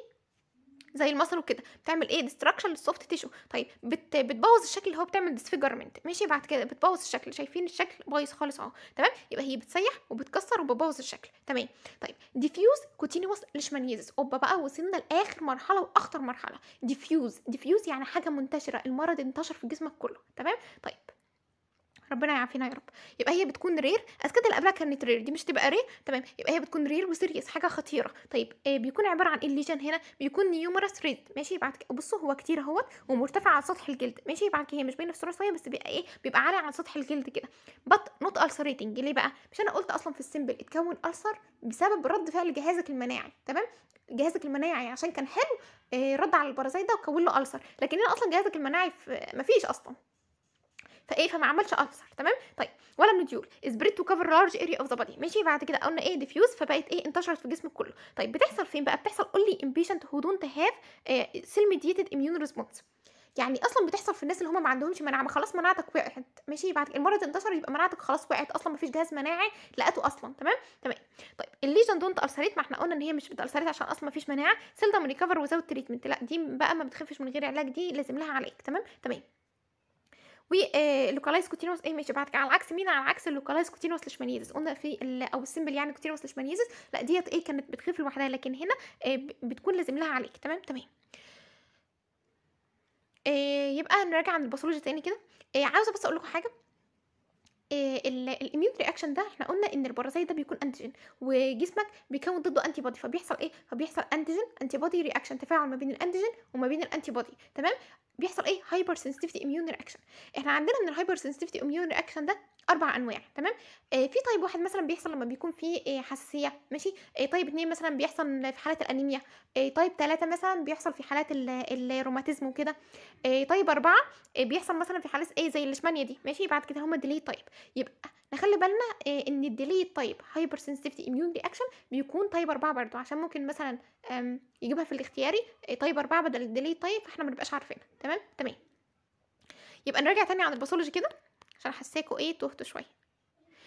زي المصل وكده بتعمل ايه ديستراكشن للسوفت تيشو طيب بت بتبوظ الشكل اللي هو بتعمل ديسفيجرمنت ماشي بعد كده بتبوظ الشكل شايفين الشكل بايظ خالص اهو تمام يبقى هي بتسيح وبتكسر وبتبوظ الشكل تمام طيب ديفيوز كوتينيوس ليشمانيزس اوبا بقى وصلنا لاخر مرحله واخطر مرحله ديفيوز ديفيوز يعني حاجه منتشره المرض انتشر في جسمك كله تمام طيب ربنا يعافينا يا رب يبقى هي بتكون رير اسكت اللي قبلها كانت رير دي مش تبقى رير تمام يبقى هي بتكون رير وسيريس حاجه خطيره طيب إيه بيكون عباره عن الليجن هنا بيكون نيومرس ريد ماشي بعد كده بصوا هو كتير اهوت ومرتفع على سطح الجلد ماشي بعد كده هي مش باينه في الصوره شويه بس بيبقى ايه بيبقى عالي على سطح الجلد كده بط نوت السريتنج ليه بقى مش انا قلت اصلا في السيمبل اتكون السر بسبب رد فعل جهازك المناعي تمام جهازك المناعي عشان كان حلو آه، رد على البرازيت ده وكون له السر لكن هنا اصلا جهازك المناعي مفيش اصلا فايه فما عملش ابصر تمام طيب ولا نديول سبريد تو كفر لارج اريا اوف ذا بادي ماشي بعد كده قلنا ايه ديفيوز فبقت ايه انتشرت في جسمك كله طيب بتحصل فين بقى بتحصل اونلي ان بيشنت هو دونت هاف سيل ميديتد اميون ريسبونس يعني اصلا بتحصل في الناس اللي هم ما عندهمش مناعه خلاص مناعتك وقعت ماشي بعد المرض انتشر يبقى مناعتك خلاص وقعت اصلا ما فيش جهاز مناعي لقته اصلا تمام تمام طيب الليجن دونت ارسلت ما احنا قلنا ان هي مش بتارسلت عشان اصلا ما فيش مناعه سيلدم ريكفر وزود تريتمنت لا دي بقى ما بتخفش من غير علاج دي لازم لها علاج تمام تمام واللوكالايز آه، كوتينوس ايه ماشي بعد على العكس مين على العكس اللوكالايز كوتينوس لشمانيزس قلنا في او السيمبل يعني كوتينوس لشمانيزس لا ديت ايه كانت بتخف لوحدها لكن هنا آه، بتكون لازم لها عليك تمام تمام آه، يبقى نراجع عند الباثولوجي تاني كده عاوزه بس اقول لكم حاجه آه، الاميون رياكشن ده احنا قلنا ان البرازيل ده بيكون انتيجين وجسمك بيكون ضده انتي بودي فبيحصل ايه فبيحصل انتيجين انتي بودي رياكشن تفاعل ما بين الانتيجين وما بين الانتي بودي تمام بيحصل ايه هايبر سنسيتيفيتي اميون رياكشن احنا عندنا من الهايبر سنسيتيفيتي اميون رياكشن ده اربع انواع تمام آه في طيب واحد مثلا بيحصل لما بيكون في آه حساسيه ماشي آه طيب اتنين مثلا بيحصل في حالات الانيميا آه طيب تلاتة مثلا بيحصل في حالات الروماتيزم وكده آه طيب اربعه آه بيحصل مثلا في حالات ايه زي الليشمانيا دي ماشي بعد كده هما ديلي طيب يبقى نخلي بالنا إيه ان الديلي طيب هايبر سنسيتيفيتي اميون رياكشن بيكون طيب 4 برضه عشان ممكن مثلا يجيبها في الاختياري طيب آه، 4 بدل الديلي طيب فاحنا ما نبقاش عارفينها تمام تمام يبقى نراجع تاني عن الباثولوجي كده عشان حساكوا ايه تهتوا شويه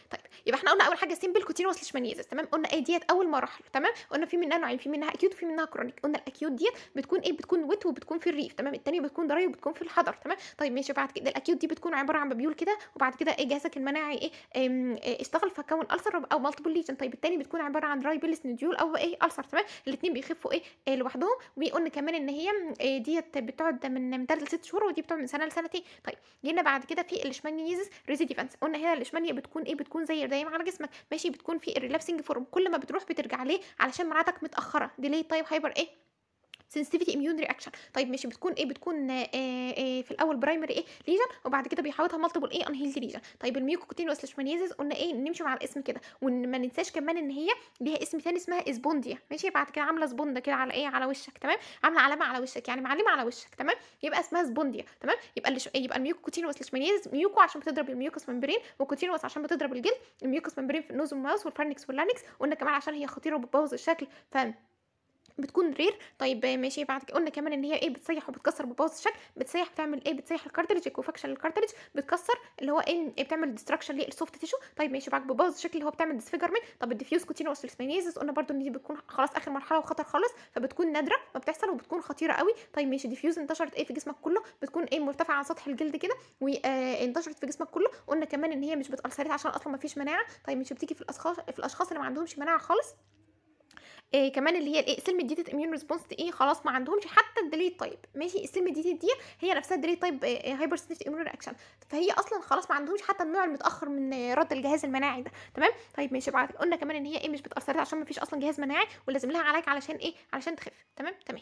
طيب يبقى احنا قلنا اول حاجه سيمبل كوتينوس ليشمانيازيس تمام قلنا ايه ديت اول مراحل تمام قلنا في منها نوعين في منها اكيوت وفي منها كرونيك قلنا الاكيوت ديت بتكون ايه بتكون ويت وبتكون في الريف تمام الثانيه بتكون دراي وبتكون في الحضر تمام طيب ماشي بعد كده الاكيوت دي بتكون عباره عن بابيول كده وبعد كده ايه جهازك المناعي ايه, ايه آه، اشتغل فكون السر او مالتيبل ليجن طيب الثاني بتكون عباره عن دراي بيلس نديول او ايه السر تمام الاثنين بيخفوا ايه, ايه لوحدهم وقلنا كمان ان هي ايه ديت بتقعد من من 3 ل 6 شهور ودي بتقعد من سنه لسنتين طيب جينا بعد كده في الاشمانيزيس ريزيديفانس قلنا هنا الاشمانيا بتكون ايه بتكون بيكون زي دايما على جسمك ماشي بتكون في الريلابسنج فورم كل ما بتروح بترجع ليه علشان ميعادك متاخره ديلي طيب هايبر ايه سنسيتيفيتي اميون رياكشن طيب ماشي بتكون ايه بتكون اه اه, آه، في الاول برايمري ايه ليجن وبعد كده بيحوطها مالتيبل ايه انهيلد ليجن طيب الميوكوكتين وسلاشمانيزز قلنا ايه نمشي مع الاسم كده وما ننساش كمان ان هي ليها اسم ثاني اسمها اسبونديا ماشي بعد كده عامله سبوندا كده على ايه على وشك تمام عامله علامه على وشك يعني معلمه على وشك تمام يبقى اسمها سبونديا تمام يبقى اللي يبقى الميوكوكتين وسلاشمانيزز ميوكو عشان بتضرب الميوكوس ممبرين وكوتينوس عشان بتضرب الجلد الميوكوس ممبرين في النوز والماوس والفارنكس واللانكس قلنا كمان عشان هي خطيره وبتبوظ الشكل فاهم بتكون رير طيب ماشي بعد قلنا كمان ان هي ايه بتسيح وبتكسر وبتبوظ الشكل بتسيح بتعمل ايه بتسيح الكارتريج الكوفكشن للكارتريج بتكسر اللي هو ايه, إيه، بتعمل ديستراكشن للسوفت تيشو طيب ماشي بعد بتبوظ الشكل اللي هو بتعمل ديسفيجرمنت طب الديفيوز كوتينوس للسمينيزس قلنا برده ان دي بتكون خلاص اخر مرحله وخطر خالص فبتكون نادره وبتحصل وبتكون خطيره قوي طيب ماشي ديفيوز انتشرت ايه في جسمك كله بتكون ايه مرتفعه عن سطح الجلد كده وانتشرت آه، في جسمك كله قلنا كمان ان هي مش بتاثرت عشان اصلا ما فيش مناعه طيب مش بتيجي في الاشخاص في الاشخاص اللي ما عندهمش مناعه خالص إيه كمان اللي هي الايه سلم ديتيد اميون ريسبونس ايه خلاص ما عندهمش حتى الديليت تايب ماشي السلم ديتيد دي هي نفسها ديليت تايب هايبر سنس اميون رياكشن فهي اصلا خلاص ما عندهمش حتى النوع المتاخر من رد الجهاز المناعي ده تمام طيب ماشي بعد قلنا كمان ان هي ايه مش بتاثر عشان ما فيش اصلا جهاز مناعي ولازم لها علاج علشان ايه علشان تخف تمام تمام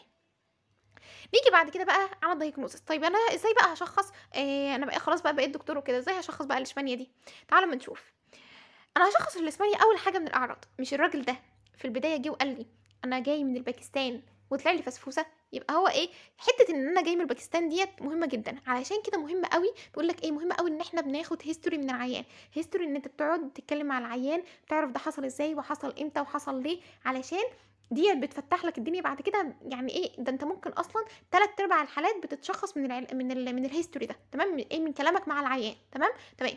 نيجي بعد كده بقى على الدايجنوستس طيب انا ازاي بقى هشخص إيه انا بقى خلاص بقى بقيت دكتور وكده ازاي هشخص بقى الاشمانيا دي تعالوا ما نشوف انا هشخص الاسمانيا اول حاجه من الاعراض مش الراجل ده في البدايه جه وقال لي انا جاي من الباكستان وطلع لي فسفوسه يبقى هو ايه حته ان انا جاي من الباكستان ديت مهمه جدا علشان كده مهمه قوي بيقول لك ايه مهمه قوي ان احنا بناخد هيستوري من العيان هيستوري ان انت بتقعد تتكلم مع العيان تعرف ده حصل ازاي وحصل امتى وحصل ليه علشان ديت بتفتح لك الدنيا بعد كده يعني ايه ده انت ممكن اصلا ثلاث ارباع الحالات بتتشخص من العل... من ال... من الهيستوري ده تمام ايه من كلامك مع العيان تمام تمام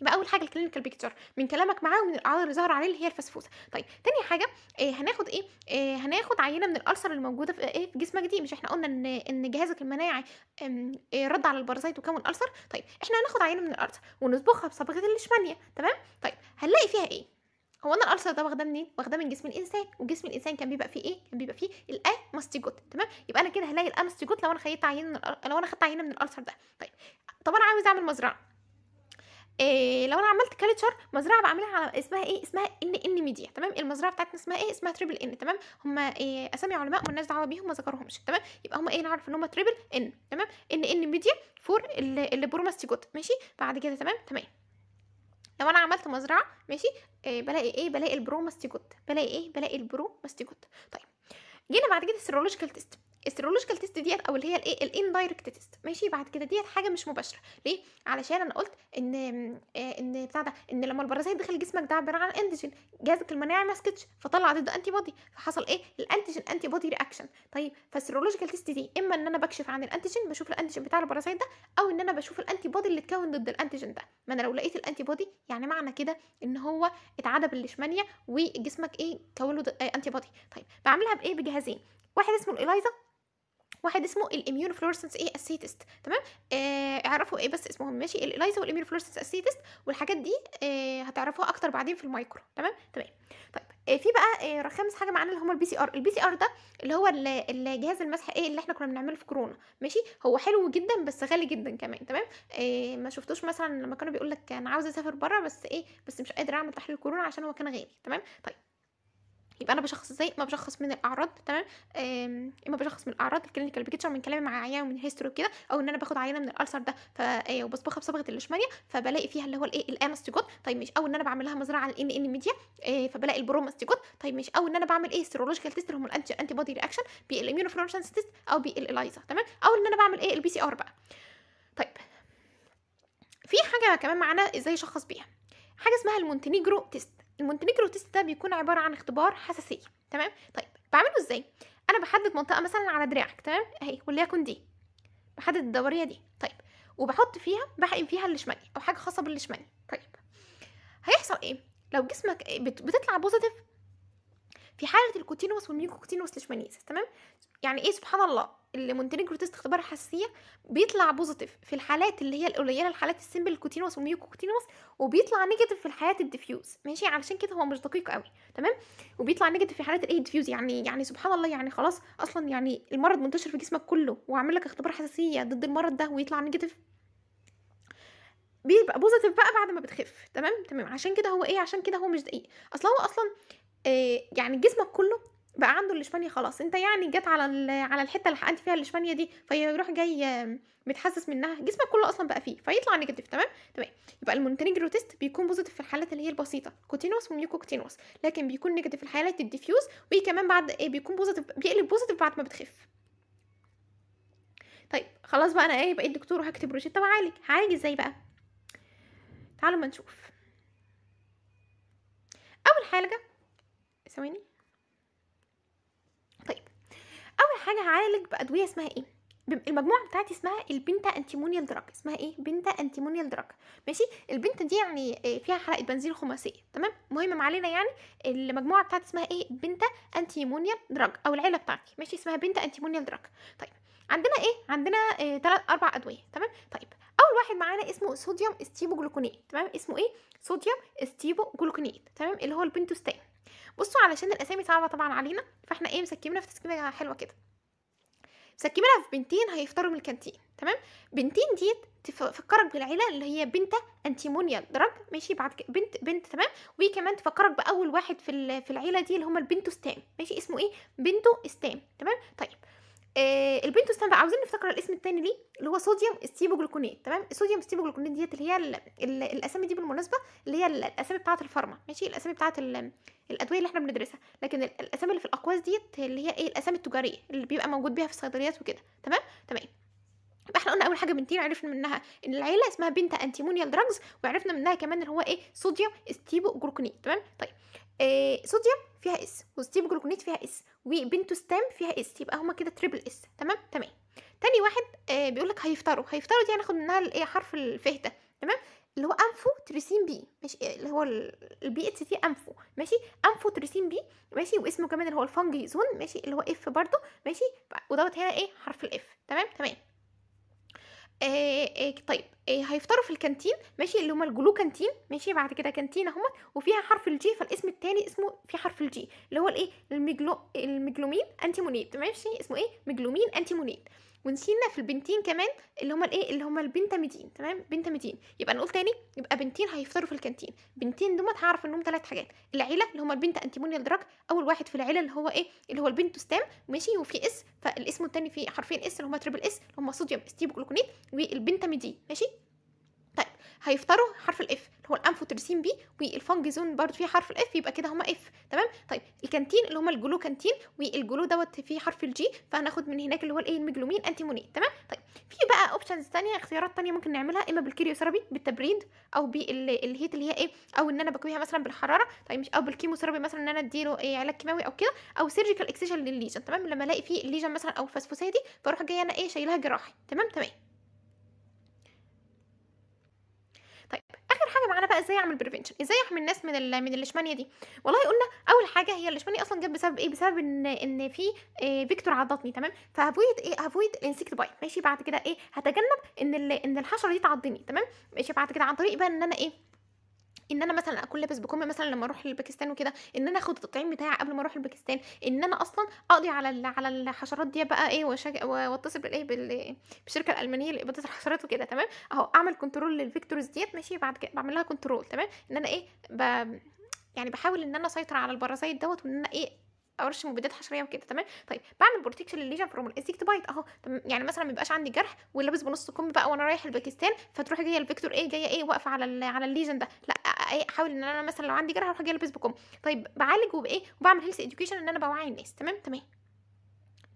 يبقى اول حاجه الكلينيكال بيكتشر من كلامك معاه ومن الاعراض اللي ظهر عليه اللي هي الفسفوسه طيب تاني حاجه إيه هناخد ايه إيه هناخد عينه من الالسر الموجوده في ايه في جسمك دي مش احنا قلنا ان ان جهازك المناعي إيه رد على البارازايت وكون الالسر طيب احنا هناخد عينه من الالسر ونصبغها بصبغه الليشمانيا تمام طيب هنلاقي فيها ايه هو انا الالسر ده واخداه منين واخداه من جسم الانسان وجسم الانسان كان بيبقى فيه ايه كان بيبقى فيه الاماستيجوت تمام يبقى انا كده هلاقي الاماستيجوت لو انا عينه لو انا خدت عينه من الالسر ده طيب طب انا عاوز اعمل مزرعه إيه لو انا عملت كالتشر مزرعه بعملها على اسمها ايه اسمها ان ان ميديا تمام المزرعه بتاعتنا اسمها ايه اسمها تريبل ان تمام هم إيه اسامي علماء مالناش دعوه بيهم ما ذكرهمش تمام يبقى هم ايه نعرف ان هم تريبل ان تمام ان ان ميديا فور البروماستيجوت ماشي بعد كده تمام تمام لو انا عملت مزرعه ماشي إيه بلاقي ايه بلاقي البروماستيجوت بلاقي ايه بلاقي البروماستيجوت طيب جينا بعد كده السيرولوجيكال تيست السيرولوجيكال تيست ديت او اللي هي الايه الاندايركت تيست ماشي بعد كده ديت حاجه مش مباشره ليه علشان انا قلت ان آه، ان بتاع ده ان لما البرازيت دخل جسمك ده عباره عن انتيجين جهازك المناعي ما سكتش فطلع ضد انتي بودي فحصل ايه الانتيجين انتي بودي رياكشن طيب فالسيرولوجيكال تيست دي اما ان انا بكشف عن الانتيجين بشوف الانتيجين بتاع البرازيت ده او ان انا بشوف الانتي بودي اللي اتكون ضد الانتيجين ده ما انا لو لقيت الانتي بودي يعني معنى كده ان هو اتعدى بالليشمانيا وجسمك ايه كون له انتي بودي طيب بعملها بايه بجهازين واحد اسمه الايلايزا واحد اسمه الاميون فلورسنس ايه اسيتست تمام آه اعرفوا ايه بس اسمهم ماشي الاليزا والاميون فلورسنس اسيتست والحاجات دي آه هتعرفوها اكتر بعدين في المايكرو تمام تمام طيب آه في بقى آه خامس حاجه معانا اللي هم البي سي ار البي سي ار ده اللي هو الجهاز المسح ايه اللي احنا كنا بنعمله في كورونا ماشي هو حلو جدا بس غالي جدا كمان تمام آه ما شفتوش مثلا لما كانوا بيقول لك انا عاوز اسافر بره بس ايه بس مش قادر اعمل تحليل كورونا عشان هو كان غالي تمام طيب يبقى انا بشخص ازاي اما بشخص من الاعراض تمام اما بشخص من الاعراض الكلينيكال بيكتشر من كلامي مع عيان ومن هيستوري وكده او ان انا باخد عينه من الالسر ده ف آه، وبصبغها بصبغه الليشمانيا فبلاقي فيها اللي هو الايه الامستيجوت طيب مش او ان انا بعمل لها مزرعه على الان ان ميديا آه، فبلاقي البروماستيجوت طيب مش او ان انا بعمل ايه سيرولوجيكال تيست هم الانتي بودي رياكشن بالاميونوفلورسنس تيست او بالالايزا تمام او ان انا بعمل ايه البي سي ار بقى طيب في حاجه كمان معانا ازاي اشخص بيها حاجه اسمها المونتينيجرو تيست المونتينيجرو تيست ده بيكون عباره عن اختبار حساسيه تمام طيب بعمله ازاي انا بحدد منطقه مثلا على دراعك تمام اهي وليكن دي بحدد الدوريه دي طيب وبحط فيها بحقن فيها الليشمانيا او حاجه خاصه بالليشمانيا طيب هيحصل ايه لو جسمك بتطلع بوزيتيف في حاله الكوتينوس والميوكوكوتينوس ليشمانيزس تمام يعني ايه سبحان الله اللي مونتنجرو تيست اختبار حساسيه بيطلع بوزيتيف في الحالات اللي هي القليله الحالات السمبل كوتينوس كوتينوس وبيطلع نيجاتيف في الحالات الديفيوز ماشي علشان كده هو مش دقيق قوي تمام وبيطلع نيجاتيف في حالات الاي ديفيوز يعني يعني سبحان الله يعني خلاص اصلا يعني المرض منتشر في جسمك كله وعامل لك اختبار حساسيه ضد المرض ده ويطلع نيجاتيف بيبقى بوزيتيف بقى بعد ما بتخف تمام تمام عشان كده هو ايه عشان كده هو مش دقيق اصل هو اصلا آه، يعني جسمك كله بقى عنده الاشبانيا خلاص انت يعني جت على على الحته اللي حقنت فيها الاشبانيا دي فيروح جاي متحسس منها جسمك كله اصلا بقى فيه فيطلع نيجاتيف تمام تمام يبقى المونتينيجرو تيست بيكون بوزيتيف في الحالات اللي هي البسيطه كوتينوس وميوكوكتينوس لكن بيكون نيجاتيف في الحالات الديفيوز وكمان بعد ايه بيكون بوزيتيف بيقلب بوزيتيف بعد ما بتخف طيب خلاص بقى انا ايه بقيت دكتور وهكتب روشته وعالج هعالج ازاي بقى تعالوا ما نشوف اول حاجه ثواني اول حاجه هعالج بادويه اسمها ايه المجموعه بتاعتي اسمها البنتا انتيمونيال دراج اسمها ايه بنتا انتيمونيال دراج ماشي البنتا دي يعني آه، فيها حلقه بنزين خماسيه تمام المهم ما علينا يعني المجموعه بتاعتي اسمها ايه بنتا انتيمونيال دراج او العيله بتاعتي ماشي اسمها بنتا انتيمونيال دراج طيب عندنا ايه عندنا ثلاث آه، إيه اربع ادويه تمام طيب اول واحد معانا اسمه صوديوم استيبو جلوكونيت تمام اسمه ايه صوديوم استيبو جلوكونيت تمام اللي هو البنتوستان بصوا علشان الاسامي صعبه طبعا علينا فاحنا ايه مسكبينها في تسكينه حلوه كده مسكبينها في بنتين هيفطروا من الكانتين تمام بنتين ديت تفكرك بالعيله اللي هي بنت انتيمونيا درج ماشي بعد كده بنت بنت تمام وكمان تفكرك باول واحد في في العيله دي اللي هما البنتو ستام ماشي اسمه ايه بنتو ستام تمام طيب آه البنتوستان بقى عاوزين نفتكر الاسم التاني ليه اللي هو صوديوم ستيبوجلوكونات تمام الصوديوم ستيبوجلوكونات ديت اللي هي الـ الـ الاسامي دي بالمناسبه اللي هي الاسامي بتاعه الفارما ماشي الاسامي بتاعه الادويه اللي احنا بندرسها لكن الاسامي اللي في الاقواس ديت اللي هي ايه الاسامي التجاريه اللي بيبقى موجود بيها في الصيدليات وكده تمام تمام يبقى احنا قلنا اول حاجه بنتين عرفنا منها ان العيله اسمها بنتا انتيمونيال دراجز وعرفنا منها كمان ان هو ايه صوديوم ستيبو جلوكونيت تمام طيب آه، صوديوم فيها اس وستيب جلوكونيت فيها اس ستام فيها اس يبقى هما كده تريبل اس تمام تمام تاني واحد آه، بيقول لك هيفطروا هيفطروا دي هناخد منها الايه حرف الفهده تمام اللي هو انفو تريسين بي ماشي آه، اللي هو البي اتش تي انفو ماشي انفو تريسين بي ماشي واسمه كمان اللي هو الفانجي زون ماشي اللي هو اف برضو ماشي ودوت هنا ايه حرف الاف تمام تمام آه آه طيب آه هيفطروا في الكانتين ماشي اللي هما الجلو كانتين ماشي بعد كده كانتين اهوت وفيها حرف الجي فالاسم التاني اسمه في حرف الجي اللي هو الايه المجلو المجلومين انتيمونيت ماشي اسمه ايه مجلومين انتيمونيت ونسينا في البنتين كمان اللي هما الايه اللي هما البنتاميدين تمام بنتاميدين يبقى نقول تاني يبقى بنتين هيفطروا في الكانتين بنتين دول هعرف انهم ثلاث حاجات العيله اللي هما البنت انتيمونيال دراج اول واحد في العيله اللي هو ايه اللي هو البنت ستام ماشي وفي اس فالاسم الثاني فيه حرفين اس اللي هما تريبل اس اللي هما صوديوم ستيب جلوكونيت والبنتاميدين ماشي هيفطروا حرف الاف اللي هو الامفوترسين بي والفانجزون برضو فيه حرف الاف يبقى كده هما اف تمام طيب الكانتين اللي هما الجلو كانتين والجلو دوت فيه حرف الجي فهناخد من هناك اللي هو الايه المجلومين انتيمونيت تمام طيب في بقى اوبشنز ثانيه اختيارات ثانيه ممكن نعملها اما بالكيريوثيرابي بالتبريد او بالهيت اللي هي ايه او ان انا بكويها مثلا بالحراره طيب مش او بالكيموثيرابي مثلا ان انا اديله إيه علاج كيماوي او كده او سيرجيكال اكسيشن للليجن تمام لما الاقي فيه الليجن مثلا او الفسفوسيه دي فاروح جايه انا ايه شايلها جراحي تمام تمام حاجه معانا بقى ازاي اعمل بريفنشن ازاي احمي الناس من ال من الليشمانيا دي والله قلنا اول حاجه هي الليشمانيا اصلا جت بسبب ايه بسبب ان ان في آه، إيه فيكتور عضتني تمام فافويد ايه افويد انسكت بايت ماشي بعد كده ايه هتجنب ان ان الحشره دي تعضني تمام ماشي بعد كده عن طريق بقى ان انا ايه ان انا مثلا اكون لابس بكم مثلا لما اروح الباكستان وكده ان انا اخد التطعيم بتاعي قبل ما اروح الباكستان ان انا اصلا اقضي على على الحشرات دي بقى ايه وشج... واتصل بالايه بال... بالشركه الالمانيه لاباده الحشرات وكده تمام اهو اعمل كنترول للفيكتورز ديت ماشي بعد كده بعمل لها كنترول تمام ان انا ايه ب... يعني بحاول ان انا اسيطر على الباراسايت دوت وان انا ايه ارش مبيدات حشريه وكده تمام طيب بعمل بروتكشن للليجن فروم الانسكت بايت اهو يعني مثلا ما يبقاش عندي جرح ولابس بنص كم بقى وانا رايح الباكستان فتروح جايه الفيكتور ايه جايه ايه واقفه على على الليجن ده لا احاول ان انا مثلا لو عندي جرح اروح جايه لابس بكم طيب بعالج وبايه وبعمل هيلث اديوكيشن ان انا بوعي الناس تمام تمام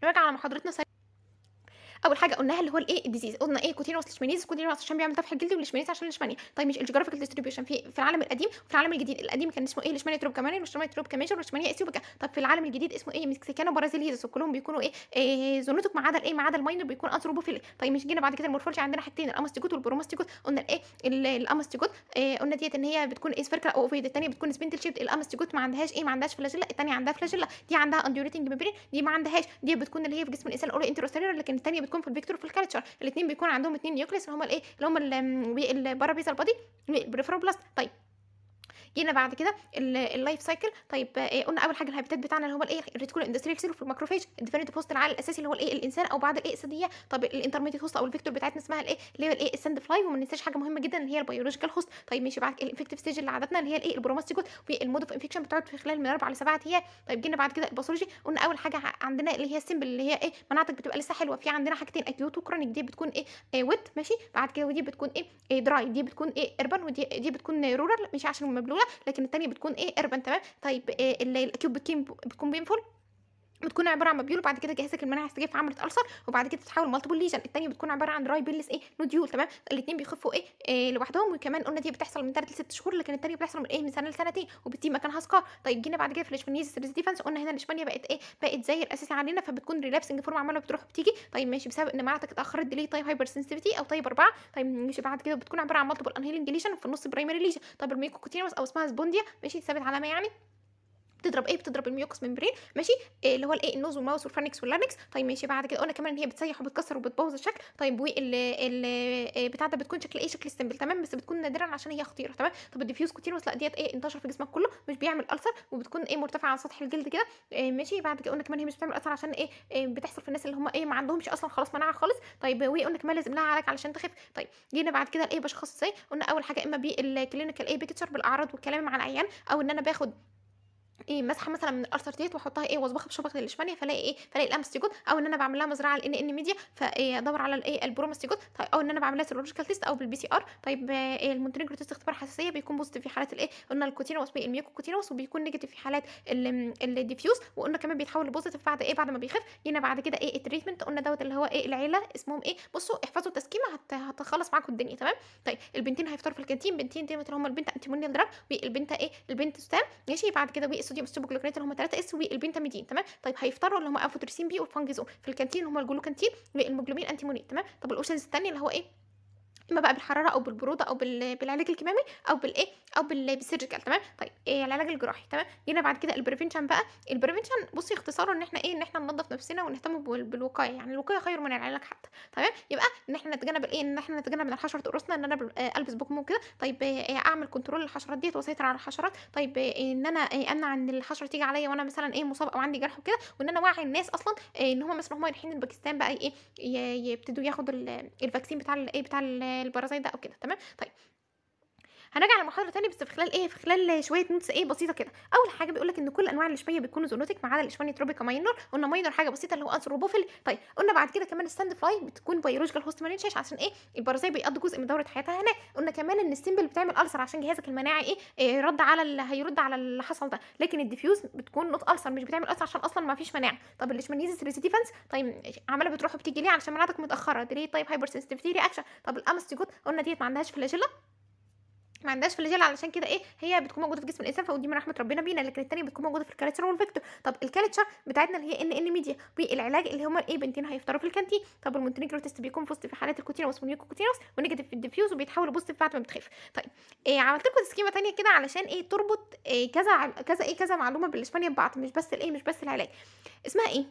نرجع على محاضرتنا اول حاجه قلناها اللي هو الايه الديزيز قلنا ايه كوتيريوس ليشمانيز كوتيريوس عشان بيعمل طفح الجلد والليشمانيز عشان الليشمانيا طيب مش الجغرافيكال ديستريبيوشن في في العالم القديم وفي العالم الجديد القديم كان اسمه ايه ليشمانيا تروب كمان والليشمانيا تروب كاميجر والليشمانيا إيه، اثيوبيكا طب في العالم الجديد اسمه ايه مكسيكانو برازيليز وكلهم بيكونوا ايه, إيه زونوتك ما عدا الايه ما عدا الماينر بيكون انثروبوفيلي طيب مش جينا بعد كده المورفولوجي عندنا حاجتين الامستيجوت والبروماستيجوت قلنا الايه الامستيجوت إيه قلنا ديت ان هي بتكون ايه اسفيركال او اوفيد الثانيه بتكون سبنتل شيبت الامستيجوت ما عندهاش ايه ما عندهاش فلاجيلا الثانيه عندها فلاجيلا دي عندها اندوريتنج ميمبرين دي ما عندهاش دي بتكون اللي هي في جسم الانسان الاولى انتروستيرير لكن الثانيه بيكون في الفيكتور وفي الكالتشر الاثنين بيكون عندهم اثنين نيوكليس اللي هم الايه اللي هم البارابيزال بودي والبريفرال بلاست طيب جينا بعد كده اللايف سايكل طيب آه، قلنا اول حاجه الهابيتات بتاعنا اللي هو الايه الريتيكول اندستريال سيل في الماكروفاج بوست هوست الاساسي اللي هو الايه الانسان او بعض الايه الثدييه طب الانترميديت هوست او الفيكتور بتاعتنا اسمها الايه اللي هي الايه الساند فلاي وما ننساش حاجه مهمه جدا اللي هي البيولوجيكال هوست طيب ماشي بعد الانفكتيف ستيج اللي عادتنا اللي هي الايه البروماستيكوت والمود اوف انفكشن بتقعد في خلال من اربع 7 ايام طيب جينا بعد كده الباثولوجي قلنا اول حاجه عندنا اللي هي السمبل اللي هي ايه مناعتك بتبقى لسه حلوه في عندنا حاجتين اكيوت وكرونيك دي بتكون ايه, إيه ويت ماشي بعد كده ودي بتكون ايه, إيه دراي دي بتكون ايه اربن ودي دي بتكون رورال مش عشان مبلوله لكن الثانيه بتكون ايه اربن تمام طيب آه، اللي الاكيوب بتكون بتكون بينفل بتكون عباره عن مبيول وبعد كده جهازك المناعي هيستجيب عمليه السر وبعد كده تتحول مالتيبل ليجن الثانيه بتكون عباره عن راي بيلس ايه نوديول تمام الاثنين بيخفوا ايه, إيه لوحدهم وكمان قلنا دي بتحصل من 3 ل 6 شهور لكن الثانيه بتحصل من ايه من سنه لسنتين وبتدي مكانها سكار طيب جينا بعد كده في الاشمنيز ديفنس قلنا هنا الاشمانيا بقت ايه بقت زي الاساسي علينا فبتكون ريلابسنج فورم عماله بتروح وبتيجي طيب ماشي بسبب ان معدتك اتاخرت دي طيب هايبر سنسيتيفيتي او طيب 4 طيب ماشي بعد كده بتكون عباره عن مالتيبل انهيلنج ليجن وفي النص برايمري ليجن طيب الميكوكوتينوس او اسمها سبونديا ماشي ثابت علامه يعني بتضرب ايه بتضرب الميوكس ممبرين ماشي إيه اللي هو الايه النوز والماوس والفرنكس واللارنكس طيب ماشي بعد كده قلنا كمان ان هي بتسيح وبتكسر وبتبوظ الشكل طيب وال آه، بتاع ده بتكون شكل ايه شكل السمبل تمام بس بتكون نادرا عشان هي خطيره تمام طب الديفيوز كوتيروس لا ديت ايه انتشر في جسمك كله مش بيعمل السر وبتكون ايه مرتفعه على سطح الجلد كده إيه ماشي بعد كده قلنا كمان هي مش بتعمل اثر عشان إيه, ايه بتحصل في الناس اللي هم ايه ما عندهمش اصلا خلاص مناعه خالص طيب وقلنا كمان لازم لها علاج علشان تخف طيب جينا بعد كده لايه بشخص ازاي قلنا اول حاجه اما بالكلينيكال ايه بيكتشر بالاعراض والكلام مع العيان او ان انا باخد ايه مسحه مثلا من الارثر ديت واحطها ايه واصبغها بشبكه الاشماليه فلاقي ايه فلاقي الامستيجود او ان انا بعمل لها مزرعه الان ان ميديا فادور على الايه البروماستيجود طيب او ان انا بعمل لها سيرولوجيكال تيست او بالبي سي ار طيب إيه المونتنيجرو تيست اختبار حساسيه بيكون بوزيتيف في حالات الايه قلنا الكوتينوس الميوكوتينوس وبيكون نيجاتيف في حالات الديفيوز وقلنا كمان بيتحول لبوزيتيف بعد ايه بعد ما بيخف هنا بعد كده ايه التريتمنت قلنا دوت اللي هو ايه العيله اسمهم ايه بصوا احفظوا التسكيمه هت... هتخلص معاكم الدنيا تمام طيب البنتين هيفطروا في الكانتين بنتين دي هم البنت انتيمونيال دراج والبنت ايه البنت ستام ماشي بعد كده الصوديوم استوبوجلوكريت اللي هم 3 اس والبنتاميدين تمام طيب هيفطروا اللي هم انفوتروسين بي والفانجزوم في الكانتين اللي هم الجلوكانتين والموجلومين انتيمونيت تمام طب الاوشنز الثانيه اللي هو ايه اما بقى بالحراره او بالبروده او بالعلاج الكمامي او بالايه او بالسيرجيكال تمام طيب إيه العلاج الجراحي تمام جينا بعد كده البريفنشن بقى البريفنشن بصي اختصاره ان احنا ايه ان احنا ننظف نفسنا ونهتم بالوقايه يعني الوقايه خير من العلاج حتى تمام يبقى ان احنا نتجنب الايه ان احنا نتجنب الحشره تقرصنا ان انا آه، البس بكم وكده طيب إيه اعمل كنترول للحشرات ديت واسيطر على الحشرات طيب إيه ان انا إيه امنع ان الحشره تيجي عليا وانا مثلا ايه مصاب او عندي جرح وكده وان انا واعي الناس اصلا إيه ان هم مثلا هم رايحين الباكستان بقى ايه يبتدوا ياخدوا الفاكسين بتاع الايه بتاع الـ el parasite ok, también, هنرجع لمرحله ثانيه بس في خلال ايه في خلال شويه نوتس ايه بسيطه كده اول حاجه بيقول لك ان كل انواع الاشبيه بتكون زونوتيك ما عدا الاشبانيا تروبيكا ماينور قلنا ماينور حاجه بسيطه اللي هو انثروبوفيل طيب قلنا بعد كده كمان الساند فلاي بتكون بيولوجيكال هوست مانيشيش عشان ايه البارازيت بيقضي جزء من دوره حياتها هناك قلنا كمان ان السيمبل بتعمل السر عشان جهازك المناعي ايه, إيه، يرد رد على ال... هيرد على اللي حصل ده لكن الديفيوز بتكون نوت السر مش بتعمل السر عشان اصلا ما فيش مناعه طب الاشمانيزيس ريسيتيفنس طيب عماله بتروح وبتيجي ليه علشان مناعتك متاخره دي ليه طيب هايبر سنسيتيفيتي رياكشن طب الامستيجوت قلنا ديت ما عندهاش فلاجيلا ما عندهاش فلاجيل علشان كده ايه هي بتكون موجوده في جسم الانسان فدي من رحمه ربنا بينا لكن الثانيه بتكون موجوده في الكالتشر والفيكتور طب الكالتشر بتاعتنا اللي هي ان ان ميديا والعلاج اللي هما ايه بنتين هيفطروا في الكانتين طب المونتينيجرو تيست بيكون بوزيتيف في حالات الكوتينا وسمونيكو كوتينوس ونيجاتيف في الديفيوز وبيتحول بوزيتيف بعد ما بتخف طيب إيه عملت لكم سكيما ثانيه كده علشان ايه تربط إيه كذا كذا ايه كذا معلومه بالاسبانيا ببعض مش بس الايه مش بس العلاج اسمها ايه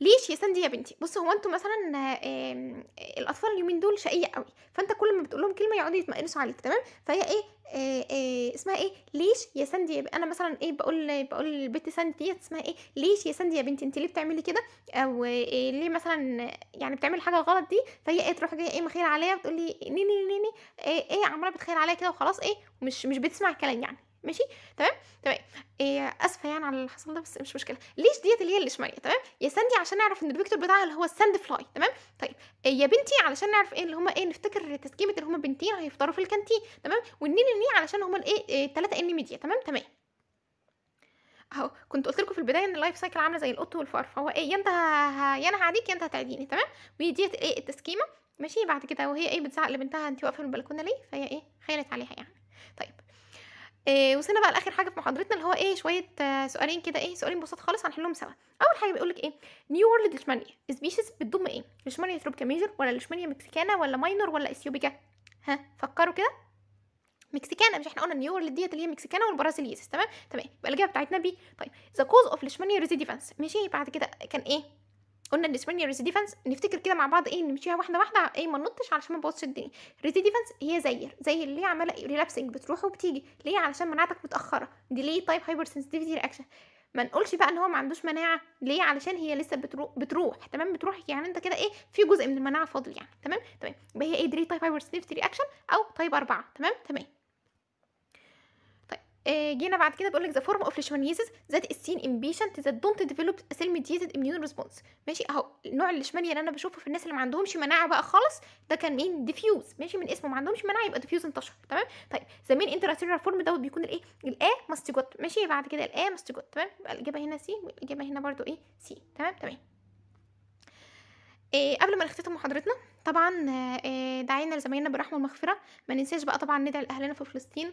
ليش يا سندي يا بنتي بص هو انتوا مثلا آه الاطفال اليومين دول شقيه قوي فانت كل ما بتقول لهم كلمه يقعدوا يتمقنسوا عليك تمام فهي ايه آه آه اسمها ايه ليش يا سندي يا انا مثلا ايه بقول بقول لبنت سندي اسمها ايه ليش يا سندي يا بنتي انت ليه بتعملي كده او إيه ليه مثلا يعني بتعملي حاجه غلط دي فهي ايه تروح جايه ايه مخيل عليا بتقول لي نيني نيني ايه, إيه عماله بتخيل عليا كده وخلاص ايه مش مش بتسمع الكلام يعني ماشي تمام تمام إيه اسفه يعني على اللي حصل ده بس مش مشكله ليش ديت اللي هي اللي شماليه تمام يا ساندي عشان نعرف ان الفيكتور بتاعها اللي هو الساند فلاي تمام طيب إيه يا بنتي علشان نعرف ايه اللي هما ايه نفتكر تسكيمه اللي هما بنتين هيفطروا في الكانتين تمام والنين الني علشان هما الايه الثلاثه آه، ان ميديا تمام تمام اهو كنت قلت لكم في البدايه ان اللايف سايكل عامله زي القط والفار فهو ايه يا انت يا انا هعديك يا انت هتعديني تمام ودي ديت ايه التسكيمه ماشي بعد كده وهي ايه بتزعق لبنتها انت واقفه في البلكونه ليه فهي ايه خيلت عليها يعني طيب إيه وصلنا بقى لاخر حاجه في محاضرتنا اللي هو ايه شويه آه، سؤالين كده ايه سؤالين بسيط خالص هنحلهم سوا اول حاجه بيقول لك ايه نيو وورلد ليشمانيا سبيشيز بتضم ايه ليشمانيا تروبيكا ميجر ولا ليشمانيا مكسيكانا ولا ماينور ولا اثيوبيكا ها فكروا كده مكسيكانا مش احنا قلنا نيو وورلد ديت اللي هي مكسيكانا والبرازيليز تمام تمام طيب، يبقى الاجابه بتاعتنا بي طيب ذا كوز اوف ليشمانيا ريزيديفنس ماشي بعد كده كان ايه قلنا الاسبانيا ديفنس نفتكر كده مع بعض ايه نمشيها واحده واحده ايه ما ننطش علشان ما نبوظش الدنيا ديفنس هي زير زي اللي هي عماله ريلابسنج بتروح وبتيجي ليه علشان مناعتك متاخره ديلي تايب هايبر سنسيتيفيتي رياكشن ما نقولش بقى ان هو ما عندوش مناعه ليه علشان هي لسه بتروح بتروح تمام بتروح يعني انت كده ايه في جزء من المناعه فاضل يعني تمام تمام طيب، يبقى هي ايه دري تايب هايبر سنسيتيفيتي رياكشن او تايب أربعة تمام تمام آه، جينا بعد كده بيقول لك ذا فورم اوف ليشمانيزس ذات از سين ان بيشنت ذات دونت ديفلوب سيل ميديتد اميون ريسبونس ماشي اهو النوع الليشمانيا اللي انا بشوفه في الناس اللي ما عندهمش مناعه بقى خالص ده كان مين ديفيوز ماشي من اسمه ما عندهمش مناعه يبقى ديفيوز انتشر تمام طيب ذا مين انتراسيلولار فورم دوت بيكون الايه الاي ماستيجوت ماشي بعد كده الاي ماستيجوت تمام يبقى الاجابه هنا سي والاجابه هنا برده ايه سي تمام تمام إيه قبل ما نختتم محاضرتنا طبعا إيه دعينا لزمايلنا بالرحمه والمغفره ما ننساش بقى طبعا ندعي لاهلنا في فلسطين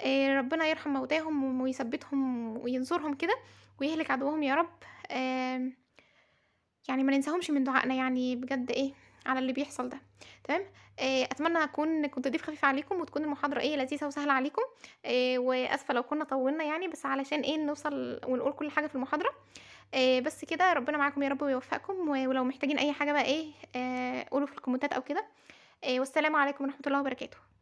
آه، ربنا يرحم موتاهم ويثبتهم وينصرهم كده ويهلك عدوهم يا رب يعني ما ننساهمش من دعائنا يعني بجد ايه على اللي بيحصل ده تمام آه، اتمنى اكون كنت ضيف خفيف عليكم وتكون المحاضره ايه لذيذه وسهله عليكم آه، واسفه لو كنا طولنا يعني بس علشان ايه نوصل ونقول كل حاجه في المحاضره بس كده ربنا معاكم يا رب ويوفقكم ولو محتاجين اي حاجه بقى ايه قولوا في الكومنتات او كده والسلام عليكم ورحمه الله وبركاته